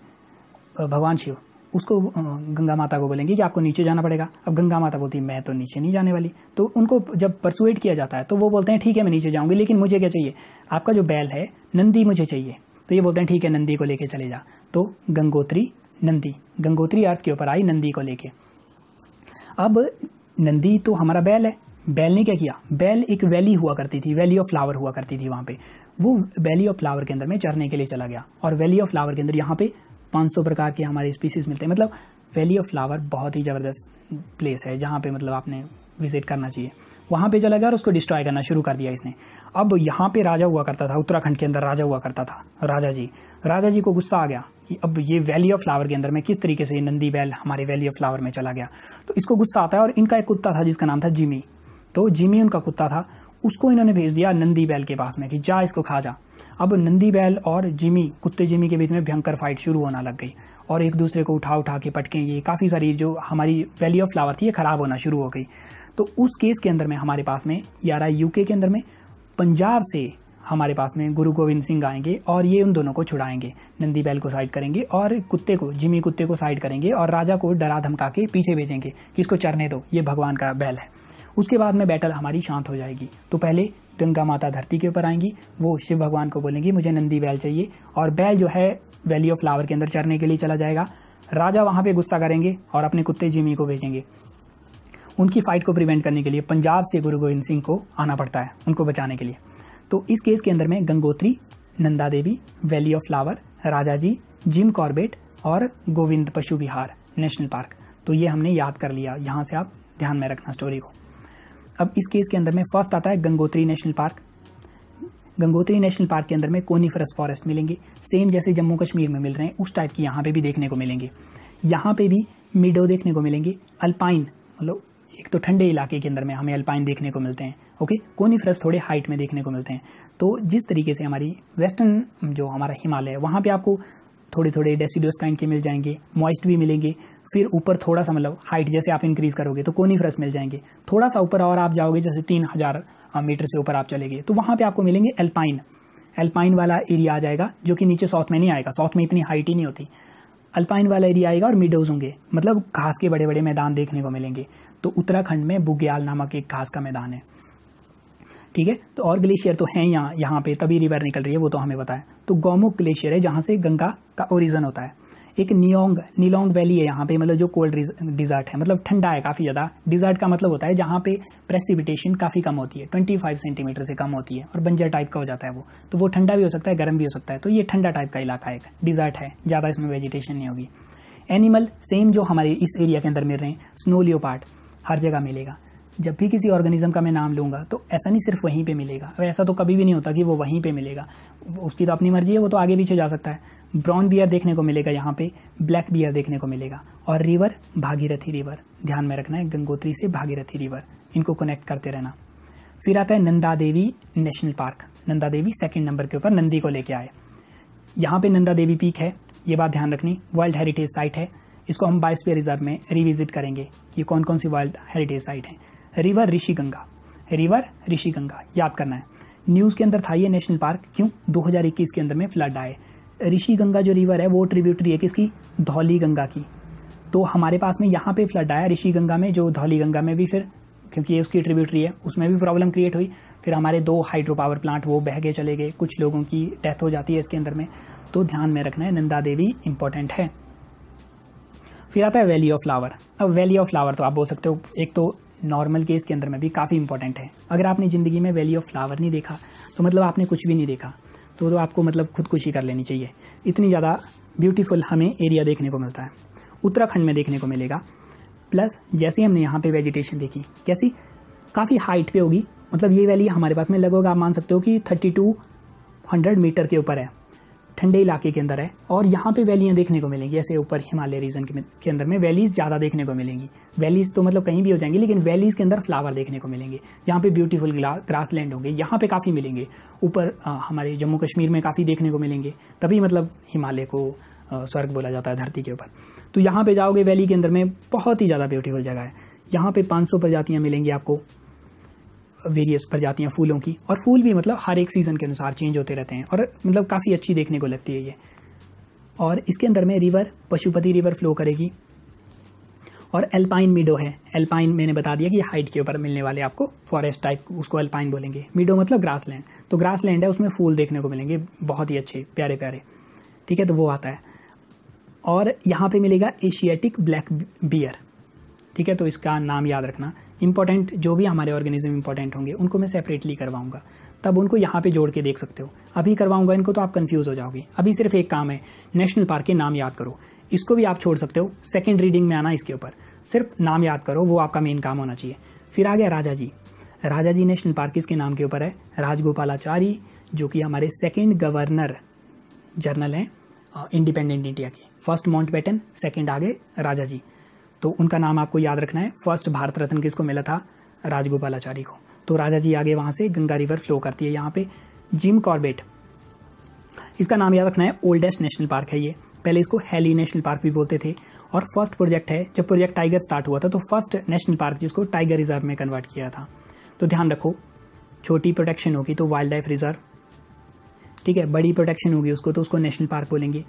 भगवान शिव उसको गंगा माता को बोलेंगे कि आपको नीचे जाना पड़ेगा अब गंगा माता बोलती है मैं तो नीचे नहीं जाने वाली तो उनको जब परसुएट किया जाता है तो वो बोलते हैं ठीक है मैं नीचे जाऊँगी लेकिन मुझे क्या चाहिए आपका जो बैल है नंदी मुझे चाहिए तो ये बोलते हैं ठीक है नंदी को लेके चले जा तो गंगोत्री नंदी गंगोत्री अर्थ के ऊपर आई नंदी को लेके अब नंदी तो हमारा बैल है बैल ने क्या किया बैल एक वैली हुआ करती थी वैली ऑफ फ्लावर हुआ करती थी वहां पे वो वैली ऑफ फ्लावर के अंदर में चरने के लिए चला गया और वैली ऑफ फ्लावर के अंदर यहाँ पे 500 प्रकार के हमारे स्पीसीज मिलते हैं मतलब वैली ऑफ फ्लावर बहुत ही ज़बरदस्त प्लेस है जहाँ पे मतलब आपने विजिट करना चाहिए वहाँ पे चला गया और उसको डिस्ट्रॉय करना शुरू कर दिया इसने अब यहाँ पे राजा हुआ करता था उत्तराखंड के अंदर राजा हुआ करता था राजा जी राजा जी को गुस्सा आ गया कि अब ये वैली ऑफ फ्लावर के अंदर में किस तरीके से नंदी बैल हमारे वैली ऑफ फ्लावर में चला गया तो इसको गुस्सा आता है और इनका एक कुत्ता था जिसका नाम था जिमी तो जिमी उनका कुत्ता था उसको इन्होंने भेज दिया नंदी बैल के पास में कि जा इसको खा जा अब नंदी बैल और जिमी कुत्ते जिमी के बीच में भयंकर फाइट शुरू होना लग गई और एक दूसरे को उठा उठा के पटके ये काफ़ी सारी जो हमारी वैली ऑफ फ्लावर थी ये ख़राब होना शुरू हो गई तो उस केस के अंदर में हमारे पास में यारा यूके के अंदर में पंजाब से हमारे पास में गुरु गोविंद सिंह आएंगे और ये उन दोनों को छुड़ाएंगे नंदी बैल को साइड करेंगे और कुत्ते को जिमी कुत्ते को साइड करेंगे और राजा को डरा धमका के पीछे भेजेंगे कि इसको चरने दो ये भगवान का बैल है उसके बाद में बैटल हमारी शांत हो जाएगी तो पहले गंगा माता धरती के ऊपर आएंगी वो शिव भगवान को बोलेंगी मुझे नंदी बैल चाहिए और बैल जो है वैली ऑफ फ्लावर के अंदर चढ़ने के लिए चला जाएगा राजा वहाँ पे गुस्सा करेंगे और अपने कुत्ते जिमी को भेजेंगे उनकी फाइट को प्रिवेंट करने के लिए पंजाब से गुरु गोविंद सिंह को आना पड़ता है उनको बचाने के लिए तो इस केस के अंदर में Gangotri Nanda Devi valley of flower Raja ji Jim Corbett और गोविंद पशु विहार नेशनल पार्क तो ये हमने याद कर लिया यहाँ से आप ध्यान में रखना स्टोरी को अब इस केस के अंदर में फर्स्ट आता है Gangotri national park Gangotri national park के अंदर में कोनीफरस फॉरेस्ट मिलेंगे सेम जैसे जम्मू कश्मीर में मिल रहे हैं उस टाइप की यहाँ पे भी देखने को मिलेंगे यहाँ पे भी मिडो देखने को मिलेंगे अल्पाइन मतलब एक तो ठंडे इलाके के अंदर में हमें अल्पाइन देखने को मिलते हैं ओके कोनीफ्रस थोड़े हाइट में देखने को मिलते हैं तो जिस तरीके से हमारी वेस्टर्न जो हमारा हिमालय है वहाँ पर आपको थोड़े थोड़े डेसिडियस काइंड के मिल जाएंगे मॉइस्ट भी मिलेंगे फिर ऊपर थोड़ा सा मतलब हाइट जैसे आप इंक्रीज करोगे तो कोनीफ्रस मिल जाएंगे थोड़ा सा ऊपर और आप जाओगे जैसे तीन हज़ार मीटर से ऊपर आप चले गए तो वहाँ पर आपको मिलेंगे एल्पाइन एल्पाइन वाला एरिया आ जाएगा जो कि नीचे साउथ में नहीं आएगा साउथ में इतनी हाइट ही नहीं होती अल्पाइन वाला एरिया आएगा और मिडोज होंगे मतलब घास के बड़े बड़े मैदान देखने को मिलेंगे तो उत्तराखंड में बुग्याल नामक एक घास का मैदान है ठीक है तो और ग्लेशियर तो हैं यहाँ यहाँ पे तभी रिवर निकल रही है वो तो हमें बताया तो गौमुख ग्लेशियर है जहाँ से गंगा का ओरिजन होता है एक नियोंग नीलोंग वैली है यहाँ पे मतलब जो कोल्ड डिज़र्ट है मतलब ठंडा है काफ़ी ज़्यादा डिज़र्ट का मतलब होता है जहाँ पे प्रेसिपिटेशन काफ़ी कम होती है 25 सेंटीमीटर से कम होती है और बंजर टाइप का हो जाता है वो तो वो ठंडा भी हो सकता है गर्म भी हो सकता है तो ये ठंडा टाइप का इलाका है डिज़र्ट है ज़्यादा इसमें वेजिटेशन नहीं होगी एनिमल सेम जो हमारे इस एरिया के अंदर मिल रहे हैं स्नो लियोपार्ट हर जगह मिलेगा जब भी किसी ऑर्गेनिज्म का मैं नाम लूँगा तो ऐसा नहीं सिर्फ वहीं पे मिलेगा अब ऐसा तो कभी भी नहीं होता कि वो वहीं पे मिलेगा उसकी तो अपनी मर्जी है वो तो आगे पीछे जा सकता है ब्राउन बियर देखने को मिलेगा यहाँ पे ब्लैक बियर देखने को मिलेगा और रिवर भागीरथी रिवर ध्यान में रखना है गंगोत्री से भागीरथी रिवर इनको कनेक्ट करते रहना फिर आता है Nanda Devi national park Nanda Devi second number के ऊपर नंदी को लेके आए यहाँ पर नंदा देवी पीक है ये बात ध्यान रखनी वर्ल्ड हेरिटेज साइट है इसको हम बायोस्फीयर रिजर्व में रिविजिट करेंगे कि कौन कौन सी वर्ल्ड हेरिटेज साइट हैं रिवर ऋषि गंगा रिवर ऋषि गंगा याद करना है न्यूज़ के अंदर था ये नेशनल पार्क क्यों 2021 के अंदर में फ्लड आए ऋषि गंगा जो रिवर है वो ट्रिब्यूटरी है किसकी धौली गंगा की तो हमारे पास में यहाँ पे फ्लड आया ऋषि गंगा में जो धौली गंगा में भी फिर क्योंकि ये उसकी ट्रिब्यूटरी है उसमें भी प्रॉब्लम क्रिएट हुई फिर हमारे दो हाइड्रो पावर प्लांट वो बह के चले गए कुछ लोगों की डेथ हो जाती है इसके अंदर में तो ध्यान में रखना है नंदा देवी इंपॉर्टेंट है फिर आता है वैली ऑफ फ्लावर अब वैली ऑफ फ्लावर तो आप बोल सकते हो एक तो नॉर्मल केस के अंदर में भी काफ़ी इंपॉर्टेंट है अगर आपने ज़िंदगी में वैल्यू ऑफ फ्लावर नहीं देखा तो मतलब आपने कुछ भी नहीं देखा तो, तो आपको मतलब खुदकुशी कर लेनी चाहिए इतनी ज़्यादा ब्यूटीफुल हमें एरिया देखने को मिलता है उत्तराखंड में देखने को मिलेगा प्लस जैसे हमने यहाँ पे वेजिटेशन देखी कैसी काफ़ी हाइट पे होगी मतलब ये वैली हमारे पास में लगभग आप मान सकते हो कि थर्टी टू हंड्रेड मीटर के ऊपर है ठंडे इलाके के अंदर है और यहाँ पे वैलियाँ देखने को मिलेंगी ऐसे ऊपर हिमालय रीजन के, के अंदर में वैलीज़ ज़्यादा देखने को मिलेंगी वैलीज़ तो मतलब कहीं भी हो जाएंगी लेकिन वैलीज़ के अंदर फ्लावर देखने को मिलेंगे यहाँ पे ब्यूटीफुल ग्रास लैंड होंगे यहाँ पे काफ़ी मिलेंगे ऊपर हमारे जम्मू कश्मीर में काफ़ी देखने को मिलेंगे तभी मतलब हिमालय को स्वर्ग बोला जाता है धरती के ऊपर तो यहाँ पर जाओगे वैली के अंदर में बहुत ही ज़्यादा ब्यूटीफुल जगह है यहाँ पर पाँच प्रजातियाँ मिलेंगी आपको वेरियस प्रजातियाँ फूलों की और फूल भी मतलब हर एक सीज़न के अनुसार चेंज होते रहते हैं और मतलब काफ़ी अच्छी देखने को लगती है ये और इसके अंदर में रिवर पशुपति रिवर फ्लो करेगी और एल्पाइन मीडो है एल्पाइन मैंने बता दिया कि हाइट के ऊपर मिलने वाले आपको फॉरेस्ट टाइप उसको एल्पाइन बोलेंगे मीडो मतलब ग्रास लैंड तो ग्रास लैंड है उसमें फूल देखने को मिलेंगे बहुत ही अच्छे प्यारे प्यारे ठीक है तो वो आता है और यहाँ पे मिलेगा एशियाटिक ब्लैक बियर ठीक है तो इसका नाम याद रखना इंपॉर्टेंट जो भी हमारे ऑर्गेनिज्म इंपॉर्टेंट होंगे उनको मैं सेपरेटली करवाऊंगा तब उनको यहाँ पे जोड़ के देख सकते हो अभी करवाऊंगा इनको तो आप कंफ्यूज हो जाओगे अभी सिर्फ एक काम है नेशनल पार्क के नाम याद करो इसको भी आप छोड़ सकते हो सेकेंड रीडिंग में आना इसके ऊपर सिर्फ नाम याद करो वो आपका मेन काम होना चाहिए फिर आ गया राजा जी राजा जी नेशनल पार्क इसके नाम के ऊपर है राजगोपालाचारी जो कि हमारे सेकेंड गवर्नर जनरल हैं इंडिपेंडेंट uh, इंडिया के फर्स्ट माउंट बेटन सेकेंड आगे राजा जी तो उनका नाम आपको याद रखना है फर्स्ट भारत रत्न किसको मिला था राजगोपालाचारी को तो राजा जी आगे वहाँ से गंगा रिवर फ्लो करती है यहाँ पे जिम कॉर्बेट इसका नाम याद रखना है ओल्डेस्ट नेशनल पार्क है ये पहले इसको हैली नेशनल पार्क भी बोलते थे और फर्स्ट प्रोजेक्ट है जब प्रोजेक्ट टाइगर स्टार्ट हुआ था तो फर्स्ट नेशनल पार्क जिसको टाइगर रिजर्व में कन्वर्ट किया था तो ध्यान रखो छोटी प्रोटेक्शन होगी तो वाइल्ड लाइफ रिजर्व ठीक है बड़ी प्रोटेक्शन होगी उसको तो उसको नेशनल पार्क बोलेंगे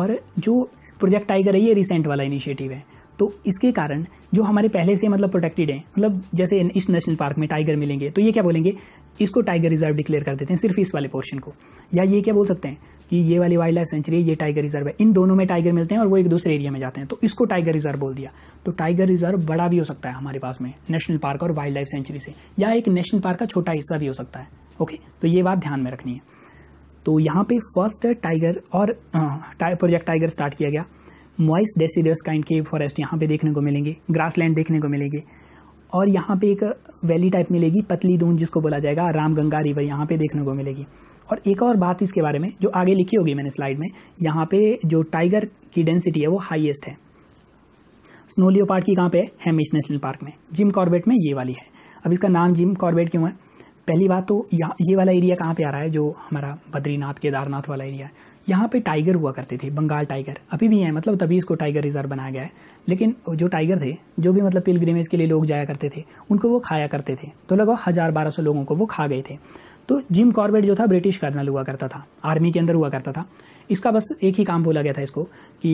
और जो प्रोजेक्ट टाइगर है ये रिसेंट वाला इनिशिएटिव है तो इसके कारण जो हमारे पहले से मतलब प्रोटेक्टेड हैं मतलब जैसे इस नेशनल पार्क में टाइगर मिलेंगे तो ये क्या बोलेंगे इसको टाइगर रिजर्व डिक्लेयर कर देते हैं सिर्फ इस वाले पोर्शन को या ये क्या बोल सकते हैं कि ये वाली वाइल्ड लाइफ सेंचुरी ये टाइगर रिजर्व है इन दोनों में टाइगर मिलते हैं और वो एक दूसरे एरिया में जाते हैं तो इसको टाइगर रिजर्व बोल दिया तो टाइगर रिजर्व बड़ा भी हो सकता है हमारे पास में नेशनल पार्क और वाइल्ड लाइफ सेंचुरी से या एक नेशनल पार्क का छोटा हिस्सा भी हो सकता है ओके तो ये बात ध्यान में रखनी है तो यहाँ पे फर्स्ट टाइगर और प्रोजेक्ट टाइगर स्टार्ट किया गया मॉइस डेसीडियस काइंड के फॉरेस्ट यहाँ पे देखने को मिलेंगे ग्रासलैंड देखने को मिलेंगे और यहाँ पे एक वैली टाइप मिलेगी पतली दून जिसको बोला जाएगा रामगंगा रिवर यहाँ पे देखने को मिलेगी और एक और बात इसके बारे में जो आगे लिखी होगी मैंने स्लाइड में यहाँ पे जो टाइगर की डेंसिटी है वो हाईएस्ट है स्नोलियो पार्क की कहाँ पे है हेमिश नेशनल पार्क में जिम कॉर्बेट में ये वाली है अब इसका नाम जिम कॉर्बेट क्यों है पहली बात तो यहाँ ये वाला एरिया कहाँ पे आ रहा है जो हमारा बद्रीनाथ केदारनाथ वाला एरिया है यहाँ पे टाइगर हुआ करते थे बंगाल टाइगर अभी भी हैं मतलब तभी इसको टाइगर रिजर्व बनाया गया है लेकिन जो टाइगर थे जो भी मतलब पिलग्रीमेज के लिए लोग जाया करते थे उनको वो खाया करते थे तो लगभग हज़ार बारह सौ लोगों को वो खा गए थे तो जिम कॉर्बेट जो था ब्रिटिश कर्नल हुआ करता था आर्मी के अंदर हुआ करता था इसका बस एक ही काम बोला गया था इसको कि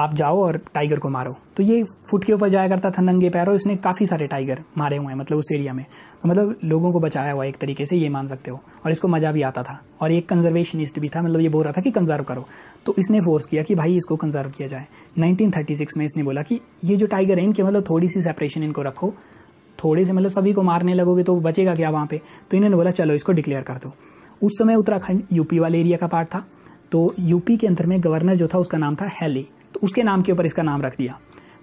आप जाओ और टाइगर को मारो तो ये फुट के ऊपर जाया करता था नंगे पैरों इसने काफ़ी सारे टाइगर मारे हुए हैं मतलब उस एरिया में तो मतलब लोगों को बचाया हुआ एक तरीके से ये मान सकते हो और इसको मज़ा भी आता था और एक कंजर्वेशनिस्ट भी था मतलब ये बोल रहा था कि कंजर्व करो तो इसने फोर्स किया कि भाई इसको कंजर्व किया जाए नाइनटीन में इसने बोला कि ये जो टाइगर है इनके मतलब थोड़ी सी सेपरेशन इनको रखो थोड़े से मतलब सभी को मारने लगोगे तो बचेगा क्या वहाँ पे तो इन्होंने बोला चलो इसको डिक्लेयर कर दो उस समय उत्तराखंड यूपी वाले एरिया का पार्ट था तो यूपी के अंदर में गवर्नर जो था उसका नाम था हैली तो उसके नाम के ऊपर इसका नाम रख दिया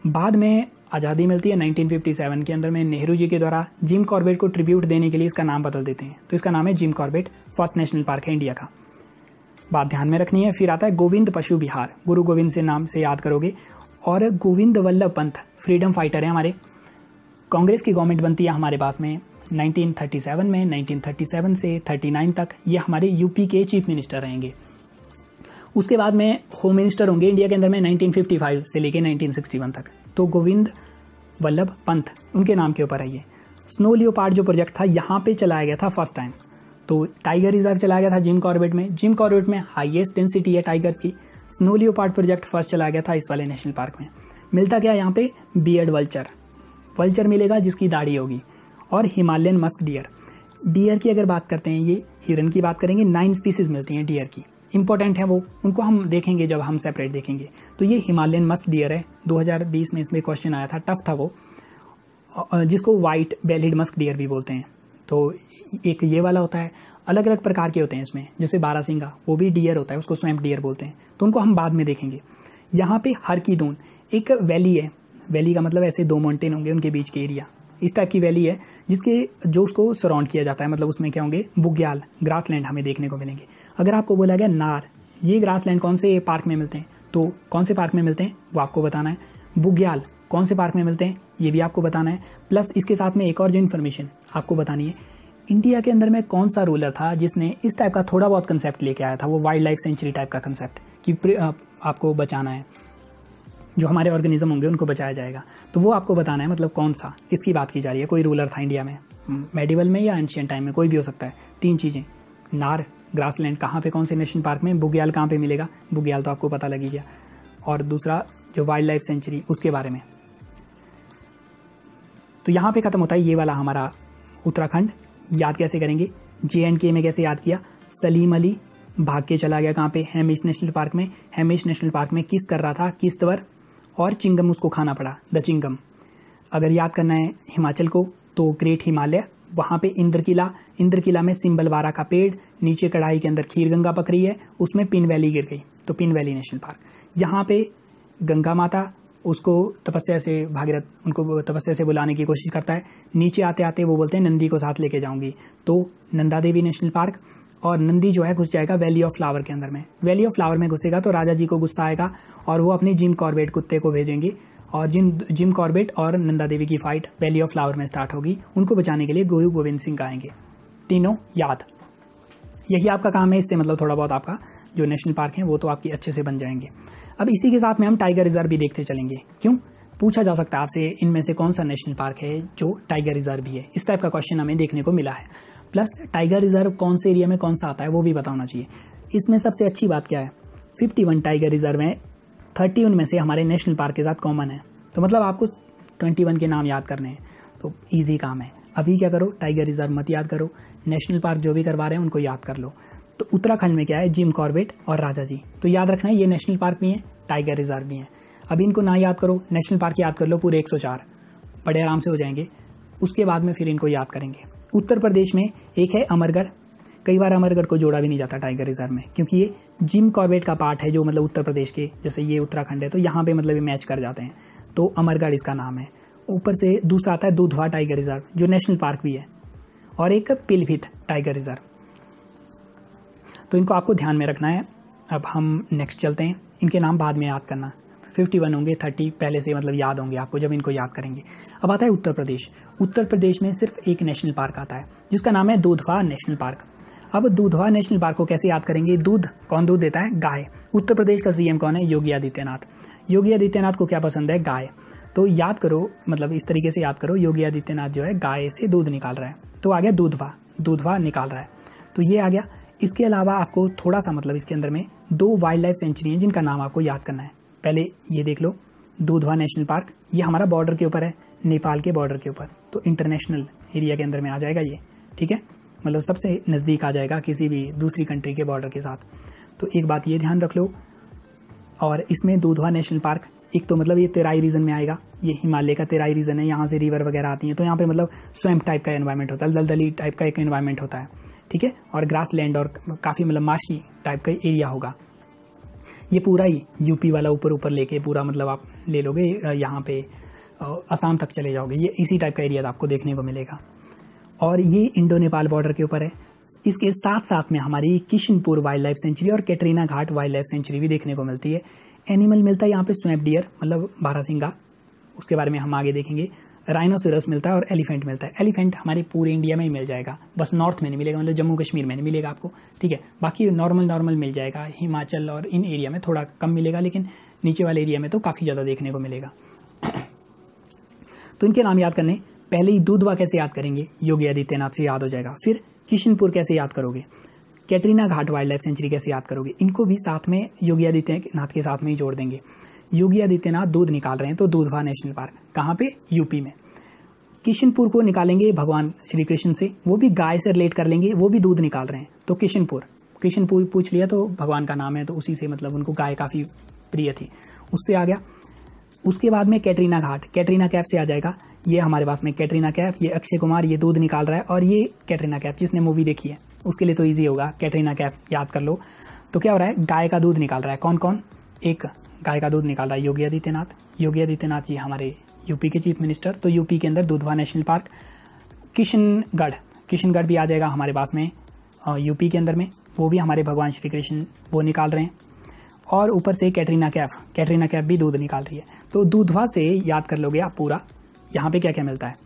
बाद में आज़ादी मिलती है 1957 के अंदर में नेहरू जी के द्वारा जिम कॉर्बेट को ट्रिब्यूट देने के लिए इसका नाम बदल देते हैं तो इसका नाम है Jim Corbett first national park है इंडिया का बात ध्यान में रखनी है फिर आता है गोविंद पशु बिहार गुरु गोविंद से नाम से याद करोगे और गोविंद वल्लभ पंत फ्रीडम फाइटर है हमारे कांग्रेस की गवर्नमेंट बनती है हमारे पास में 1937 में 1937 से 39 तक ये हमारे यूपी के चीफ मिनिस्टर रहेंगे उसके बाद में होम मिनिस्टर होंगे इंडिया के अंदर में 1955 से लेके 1961 तक तो गोविंद वल्लभ पंत उनके नाम के ऊपर आइए ये स्नो लियोपार्ड जो प्रोजेक्ट था यहाँ पे चलाया गया था फर्स्ट टाइम तो टाइगर रिजर्व चलाया गया था जिम कॉर्बेट में जिम कॉर्बेट में हाइएस्ट डेंसिटी है टाइगर्स की स्नो लियो प्रोजेक्ट फर्स्ट चलाया गया था इस वाले नेशनल पार्क में मिलता क्या यहाँ पे एड वल्चर वल्चर मिलेगा जिसकी दाढ़ी होगी और हिमालयन मस्क डियर डियर की अगर बात करते हैं ये हिरन की बात करेंगे नाइन स्पीसीज मिलती हैं डियर की इंपॉर्टेंट है वो उनको हम देखेंगे जब हम सेपरेट देखेंगे तो ये हिमालयन मस्क डियर है 2020 में इसमें क्वेश्चन आया था टफ था वो जिसको वाइट बेलिड मस्क डियर भी बोलते हैं तो एक ये वाला होता है अलग अलग प्रकार के होते हैं इसमें जैसे बारा सिंगा वो भी डियर होता है उसको स्वैम्प डियर बोलते हैं तो उनको हम बाद में देखेंगे यहाँ पे हर की दून एक वैली है वैली का मतलब ऐसे दो माउंटेन होंगे उनके बीच के एरिया इस टाइप की वैली है जिसके जो उसको सराउंड किया जाता है मतलब उसमें क्या होंगे बुग्याल लैंड हमें देखने को मिलेंगे अगर आपको बोला गया नार ये लैंड कौन से पार्क में मिलते हैं तो कौन से पार्क में मिलते हैं वो आपको बताना है बुग्याल कौन से पार्क में मिलते हैं ये भी आपको बताना है प्लस इसके साथ में एक और जो इन्फॉर्मेशन आपको बतानी है इंडिया के अंदर में कौन सा रूलर था जिसने इस टाइप का थोड़ा बहुत कंसेप्ट लेके आया था वो वाइल्ड लाइफ सेंचुरी टाइप का कंसेप्ट कि आपको बचाना है जो हमारे ऑर्गेनिज्म होंगे उनको बचाया जाएगा तो वो आपको बताना है मतलब कौन सा किसकी बात की जा रही है कोई रूलर था इंडिया में मेडिवल hmm, में या एंशियन टाइम में कोई भी हो सकता है तीन चीज़ें नार ग्रास लैंड कहाँ पर कौन से नेशनल पार्क में बुग्याल कहाँ पर मिलेगा बुग्याल तो आपको पता लगी गया और दूसरा जो वाइल्ड लाइफ सेंचुरी उसके बारे में तो यहाँ पे ख़त्म होता है ये वाला हमारा उत्तराखंड याद कैसे करेंगे जे एंड के में कैसे याद किया सलीम अली भाग के चला गया कहाँ पे हेमिश नेशनल पार्क में हेमिश नेशनल पार्क में किस कर रहा था किस्तवर और चिंगम उसको खाना पड़ा द चिंगम अगर याद करना है हिमाचल को तो ग्रेट हिमालय वहाँ पे इंद्र किला इंद्र किला में सिम्बलवारा का पेड़ नीचे कढ़ाई के अंदर खीर गंगा पकड़ी है उसमें पिन वैली गिर गई तो पिन वैली नेशनल पार्क यहाँ पे गंगा माता उसको तपस्या से भागीरथ उनको तपस्या से बुलाने की कोशिश करता है नीचे आते आते वो बोलते हैं नंदी को साथ लेके जाऊंगी तो नंदा देवी नेशनल पार्क और नंदी जो है घुस जाएगा वैली ऑफ फ्लावर के अंदर में वैली ऑफ फ्लावर में घुसेगा तो राजा जी को गुस्सा आएगा और वो अपने जिम कॉर्बेट कुत्ते को भेजेंगी और जिन जिम कॉर्बेट और नंदा देवी की फाइट वैली ऑफ फ्लावर में स्टार्ट होगी उनको बचाने के लिए गुरु गोविंद सिंह आएंगे तीनों याद यही आपका काम है इससे मतलब थोड़ा बहुत आपका जो नेशनल पार्क है वो तो आपकी अच्छे से बन जाएंगे अब इसी के साथ में हम टाइगर रिजर्व भी देखते चलेंगे क्यों पूछा जा सकता है आपसे इनमें से कौन सा नेशनल पार्क है जो टाइगर रिजर्व भी है इस टाइप का क्वेश्चन हमें देखने को मिला है प्लस टाइगर रिजर्व कौन से एरिया में कौन सा आता है वो भी बताना चाहिए इसमें सबसे अच्छी बात क्या है 51 टाइगर रिजर्व है थर्टी उनमें से हमारे नेशनल पार्क के साथ कॉमन है तो मतलब आपको 21 के नाम याद करने हैं तो ईजी काम है अभी क्या करो टाइगर रिजर्व मत याद करो नेशनल पार्क जो भी करवा रहे हैं उनको याद कर लो तो उत्तराखंड में क्या है जिम कॉर्बेट और राजा जी तो याद रखना है ये नेशनल पार्क भी हैं टाइगर रिजर्व भी हैं अभी इनको ना याद करो नेशनल पार्क याद कर लो पूरे 104 बड़े आराम से हो जाएंगे उसके बाद में फिर इनको याद करेंगे उत्तर प्रदेश में एक है अमरगढ़ कई बार अमरगढ़ को जोड़ा भी नहीं जाता टाइगर रिजर्व में क्योंकि ये जिम कॉर्बेट का पार्ट है जो मतलब उत्तर प्रदेश के जैसे ये उत्तराखंड है तो यहाँ पे मतलब ये मैच कर जाते हैं तो अमरगढ़ इसका नाम है ऊपर से दूसरा आता है दुधवा टाइगर रिजर्व जो नेशनल पार्क भी है और एक पिलभित टाइगर रिजर्व तो इनको आपको ध्यान में रखना है अब हम नेक्स्ट चलते हैं इनके नाम बाद में याद करना फिफ्टी वन होंगे थर्टी पहले से मतलब याद होंगे आपको जब इनको याद करेंगे अब आता है उत्तर प्रदेश उत्तर प्रदेश में सिर्फ एक नेशनल पार्क आता है जिसका नाम है दूधवा नेशनल पार्क अब दूधवा नेशनल पार्क को कैसे याद करेंगे दूध कौन दूध देता है गाय उत्तर प्रदेश का सीएम कौन है योगी आदित्यनाथ योगी आदित्यनाथ को क्या पसंद है गाय तो याद करो मतलब इस तरीके से याद करो योगी आदित्यनाथ जो है गाय से दूध निकाल रहा है तो आ गया दूधवा दूधवा निकाल रहा है तो ये आ गया इसके अलावा आपको थोड़ा सा मतलब इसके अंदर में दो वाइल्ड लाइफ सेंचुरी हैं जिनका नाम आपको याद करना है पहले ये देख लो दूधवा नेशनल पार्क ये हमारा बॉर्डर के ऊपर है नेपाल के बॉर्डर के ऊपर तो इंटरनेशनल एरिया के अंदर में आ जाएगा ये ठीक है मतलब सबसे नज़दीक आ जाएगा किसी भी दूसरी कंट्री के बॉर्डर के साथ तो एक बात ये ध्यान रख लो और इसमें दूधवा नेशनल पार्क एक तो मतलब ये तेराई रीजन में आएगा ये हिमालय का तेराई रीजन है यहाँ से रिवर वगैरह आती हैं तो यहाँ पे मतलब स्वैम्प टाइप का एनवायरनमेंट होता है दलदली टाइप का एक एनवायरनमेंट होता है ठीक है और ग्रास लैंड और काफ़ी मतलब माशी टाइप का एरिया होगा ये पूरा ही यूपी वाला ऊपर ऊपर लेके पूरा मतलब आप ले लोगे यहाँ पे आसाम तक चले जाओगे ये इसी टाइप का एरिया आपको देखने को मिलेगा और ये इंडो नेपाल बॉर्डर के ऊपर है इसके साथ साथ में हमारी किशनपुर वाइल्ड लाइफ सेंचुरी और Katarnia Ghat wild life sanctuary भी देखने को मिलती है एनिमल मिलता है यहाँ पे स्वैप डियर मतलब बारह सिंगा उसके बारे में हम आगे देखेंगे राइनोसोरस मिलता है और एलिफेंट मिलता है एलिफेंट हमारे पूरे इंडिया में ही मिल जाएगा बस नॉर्थ में नहीं मिलेगा मतलब जम्मू कश्मीर में नहीं मिलेगा आपको ठीक है बाकी नॉर्मल नॉर्मल मिल जाएगा हिमाचल और इन एरिया में थोड़ा कम मिलेगा लेकिन नीचे वाले एरिया में तो काफ़ी ज़्यादा देखने को मिलेगा तो इनके नाम याद करने पहले ही दूधवा कैसे याद करेंगे योगी आदित्यनाथ से याद हो जाएगा फिर किशनपुर कैसे याद करोगे Katarnia Ghat wild life sanctuary कैसे याद करोगे इनको भी साथ में योगी आदित्यनाथ के साथ में ही जोड़ देंगे योगी आदित्यनाथ दूध निकाल रहे हैं तो दूधवा नेशनल पार्क कहाँ पे यूपी में किशनपुर को निकालेंगे भगवान श्री कृष्ण से वो भी गाय से रिलेट कर लेंगे वो भी दूध निकाल रहे हैं तो किशनपुर किशनपुर पूछ लिया तो भगवान का नाम है तो उसी से मतलब उनको गाय काफ़ी प्रिय थी उससे आ गया उसके बाद में कैटरीना घाट कैटरीना कैफ से आ जाएगा ये हमारे पास में कैटरीना कैफ ये अक्षय कुमार ये दूध निकाल रहा है और ये कैटरीना कैफ जिसने मूवी देखी है उसके लिए तो ईजी होगा कैटरीना कैफ याद कर लो तो क्या हो रहा है गाय का दूध निकाल रहा है कौन कौन एक गाय का दूध निकाल रहा है योगी आदित्यनाथ योगी आदित्यनाथ जी हमारे यूपी के चीफ मिनिस्टर तो यूपी के अंदर दुधवा नेशनल पार्क किशनगढ़ किशनगढ़ भी आ जाएगा हमारे पास में यूपी के अंदर में वो भी हमारे भगवान श्री कृष्ण वो निकाल रहे हैं और ऊपर से कैटरीना कैफ कैटरीना कैफ भी दूध निकाल रही है तो दूधवा से याद कर लोगे आप पूरा यहाँ पे क्या क्या मिलता है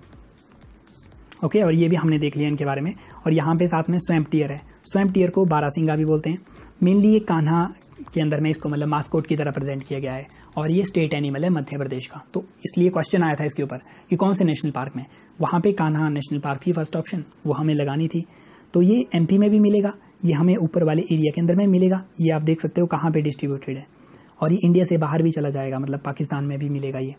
ओके और ये भी हमने देख लिया इनके बारे में और यहाँ पे साथ में स्वैम्प टीयर है स्वैम्प टीयर को बारासिंगा भी बोलते हैं मेनली ये कान्हा के अंदर में इसको मतलब मास्कोट की तरह प्रेजेंट किया गया है और ये स्टेट एनिमल है मध्य प्रदेश का तो इसलिए क्वेश्चन आया था इसके ऊपर कि कौन से नेशनल पार्क में वहाँ पे कान्हा नेशनल पार्क थी फर्स्ट ऑप्शन वो हमें लगानी थी तो ये एम में भी मिलेगा ये हमें ऊपर वाले एरिया के अंदर में मिलेगा ये आप देख सकते हो कहाँ पर डिस्ट्रीब्यूटेड है और ये इंडिया से बाहर भी चला जाएगा मतलब पाकिस्तान में भी मिलेगा ये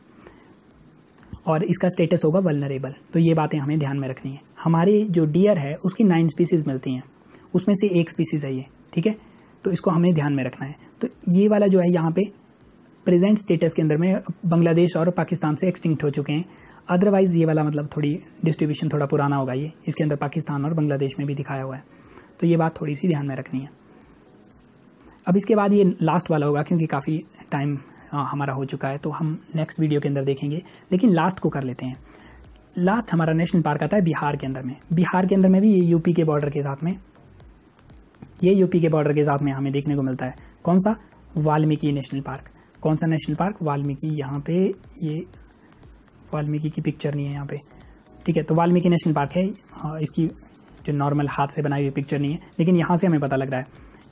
और इसका स्टेटस होगा वलनरेबल तो ये बातें हमें ध्यान में रखनी है हमारे जो डियर है उसकी नाइन स्पीसीज़ मिलती हैं उसमें से एक स्पीसीज़ है ये ठीक है तो इसको हमें ध्यान में रखना है तो ये वाला जो है यहाँ पे प्रेजेंट स्टेटस के अंदर में बांग्लादेश और पाकिस्तान से एक्सटिंक्ट हो चुके हैं अदरवाइज़ ये वाला मतलब थोड़ी डिस्ट्रीब्यूशन थोड़ा पुराना होगा ये इसके अंदर पाकिस्तान और बांग्लादेश में भी दिखाया हुआ है तो ये बात थोड़ी सी ध्यान में रखनी है अब इसके बाद ये लास्ट वाला होगा क्योंकि काफ़ी टाइम हमारा हो चुका है तो हम नेक्स्ट वीडियो के अंदर देखेंगे लेकिन लास्ट को कर लेते हैं लास्ट हमारा नेशनल पार्क आता है बिहार के अंदर में बिहार के अंदर में भी ये यूपी के बॉर्डर के साथ में ये यूपी के बॉर्डर के साथ में हमें देखने को मिलता है कौन सा वाल्मीकि नेशनल पार्क कौन सा नेशनल पार्क वाल्मीकि यहाँ पे ये वाल्मीकि की पिक्चर नहीं है यहाँ पे ठीक है तो वाल्मीकि नेशनल पार्क है हाँ, इसकी जो नॉर्मल हाथ से बनाई हुई पिक्चर नहीं है लेकिन यहाँ से हमें पता लग रहा है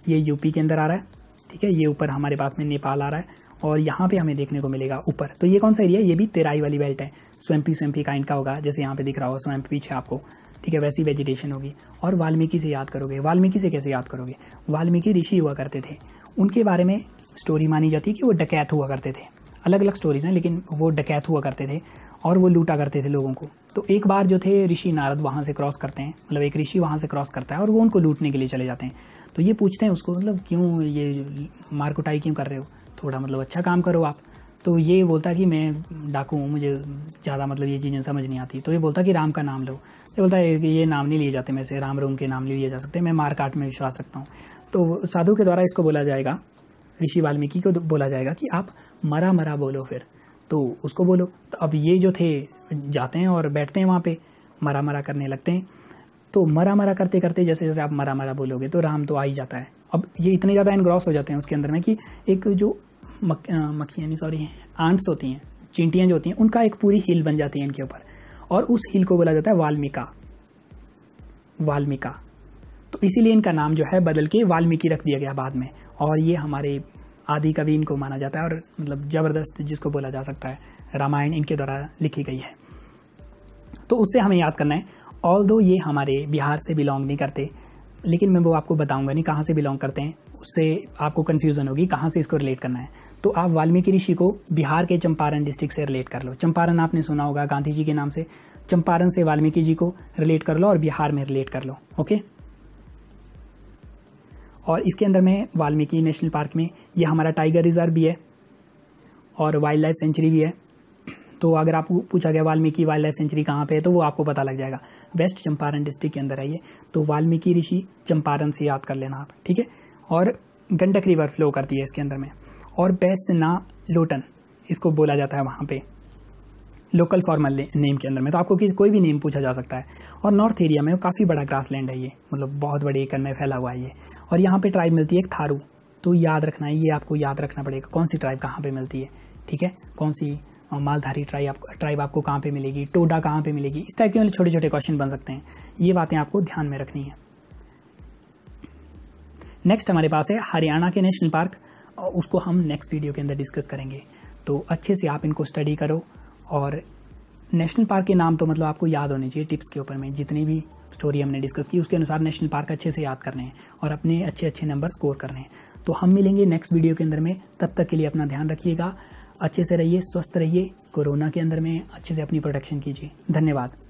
ये यूपी के अंदर आ रहा है ठीक है ये ऊपर हमारे पास में नेपाल आ रहा है और यहाँ पे हमें देखने को मिलेगा ऊपर तो ये कौन सा एरिया है ये भी तेराई वाली बेल्ट है स्वयंपी स्वयंपी काइंड का होगा जैसे यहाँ पे दिख रहा होगा स्वैम्प पीछे आपको ठीक है वैसी वेजिटेशन होगी और वाल्मीकि से याद करोगे वाल्मीकि से कैसे याद करोगे वाल्मीकि ऋषि हुआ करते थे उनके बारे में स्टोरी मानी जाती है कि वो डकैत हुआ करते थे अलग अलग स्टोरीज हैं लेकिन वो डकैत हुआ करते थे और वो लूटा करते थे लोगों को तो एक बार जो थे ऋषि नारद वहाँ से क्रॉस करते हैं मतलब एक ऋषि वहाँ से क्रॉस करता है और वो उनको लूटने के लिए चले जाते हैं तो ये पूछते हैं उसको मतलब क्यों ये मार कुटाई क्यों कर रहे हो थोड़ा मतलब अच्छा काम करो आप तो ये बोलता कि मैं डाकू हूँ मुझे ज़्यादा मतलब ये चीज़ें समझ नहीं आती तो ये बोलता कि राम का नाम लो ये बोलता है ये नाम नहीं लिए जाते मैं से राम रोम के नाम नहीं लिए जा सकते मैं मारकाट में विश्वास रखता हूँ तो साधु के द्वारा इसको बोला जाएगा ऋषि वाल्मीकि को बोला जाएगा कि आप मरा मरा बोलो फिर तो उसको बोलो तो अब ये जो थे जाते हैं और बैठते हैं वहाँ पे मरा मरा करने लगते हैं तो मरा मरा करते करते जैसे जैसे आप मरा मरा बोलोगे तो राम तो आ ही जाता है अब ये इतने ज़्यादा इनग्रॉस हो जाते हैं उसके अंदर में कि एक जो मक्खियाँ नहीं सॉरी आंट्स होती हैं चींटियाँ जो होती हैं उनका एक पूरी हिल बन जाती है इनके ऊपर और उस हिल को बोला जाता है वाल्मीका वाल्मीका तो इसीलिए इनका नाम जो है बदल के वाल्मीकि रख दिया गया बाद में और ये हमारे आदि कवि इनको माना जाता है और मतलब ज़बरदस्त जिसको बोला जा सकता है रामायण इनके द्वारा लिखी गई है तो उससे हमें याद करना है ऑल दो ये हमारे बिहार से बिलोंग नहीं करते लेकिन मैं वो आपको बताऊंगा नहीं कहाँ से बिलोंग करते हैं उससे आपको कन्फ्यूज़न होगी कहाँ से इसको रिलेट करना है तो आप वाल्मीकि ऋषि को बिहार के चंपारण डिस्ट्रिक्ट से रिलेट कर लो चंपारण आपने सुना होगा गांधी जी के नाम से चंपारण से वाल्मीकि जी को रिलेट कर लो और बिहार में रिलेट कर लो ओके और इसके अंदर में वाल्मीकि नेशनल पार्क में यह हमारा टाइगर रिजर्व भी है और वाइल्ड लाइफ सेंचुरी भी है तो अगर आपको पूछा गया वाल्मीकि वाइल्ड लाइफ सेंचुरी कहाँ पे है तो वो आपको पता लग जाएगा वेस्ट चंपारण डिस्ट्रिक्ट के अंदर है ये तो वाल्मीकि ऋषि चंपारण से याद कर लेना आप ठीक है और गंडक रिवर फ्लो करती है इसके अंदर में और बेसना लोटन इसको बोला जाता है वहाँ पे लोकल फॉर्मल नेम के अंदर में तो आपको किसी कोई भी नेम पूछा जा सकता है और नॉर्थ एरिया में काफ़ी बड़ा ग्रास लैंड है ये मतलब बहुत बड़े एकड़ में फैला हुआ है ये और यहाँ पे ट्राइब मिलती है एक थारू तो याद रखना है ये आपको याद रखना पड़ेगा कौन सी ट्राइब कहाँ पर मिलती है ठीक है कौन सी मालधारी ट्राइब आप ट्राइब आपको कहाँ पे मिलेगी टोडा कहाँ पे मिलेगी इस तरह के छोटे छोटे क्वेश्चन बन सकते हैं ये बातें आपको ध्यान में रखनी है नेक्स्ट हमारे पास है हरियाणा के नेशनल पार्क और उसको हम नेक्स्ट वीडियो के अंदर डिस्कस करेंगे तो अच्छे से आप इनको स्टडी करो और नेशनल पार्क के नाम तो मतलब आपको याद होने चाहिए टिप्स के ऊपर में जितनी भी स्टोरी हमने डिस्कस की उसके अनुसार नेशनल पार्क अच्छे से याद करने हैं और अपने अच्छे अच्छे नंबर स्कोर करने हैं तो हम मिलेंगे नेक्स्ट वीडियो के अंदर में तब तक के लिए अपना ध्यान रखिएगा अच्छे से रहिए स्वस्थ रहिए कोरोना के अंदर में अच्छे से अपनी प्रोटेक्शन कीजिए धन्यवाद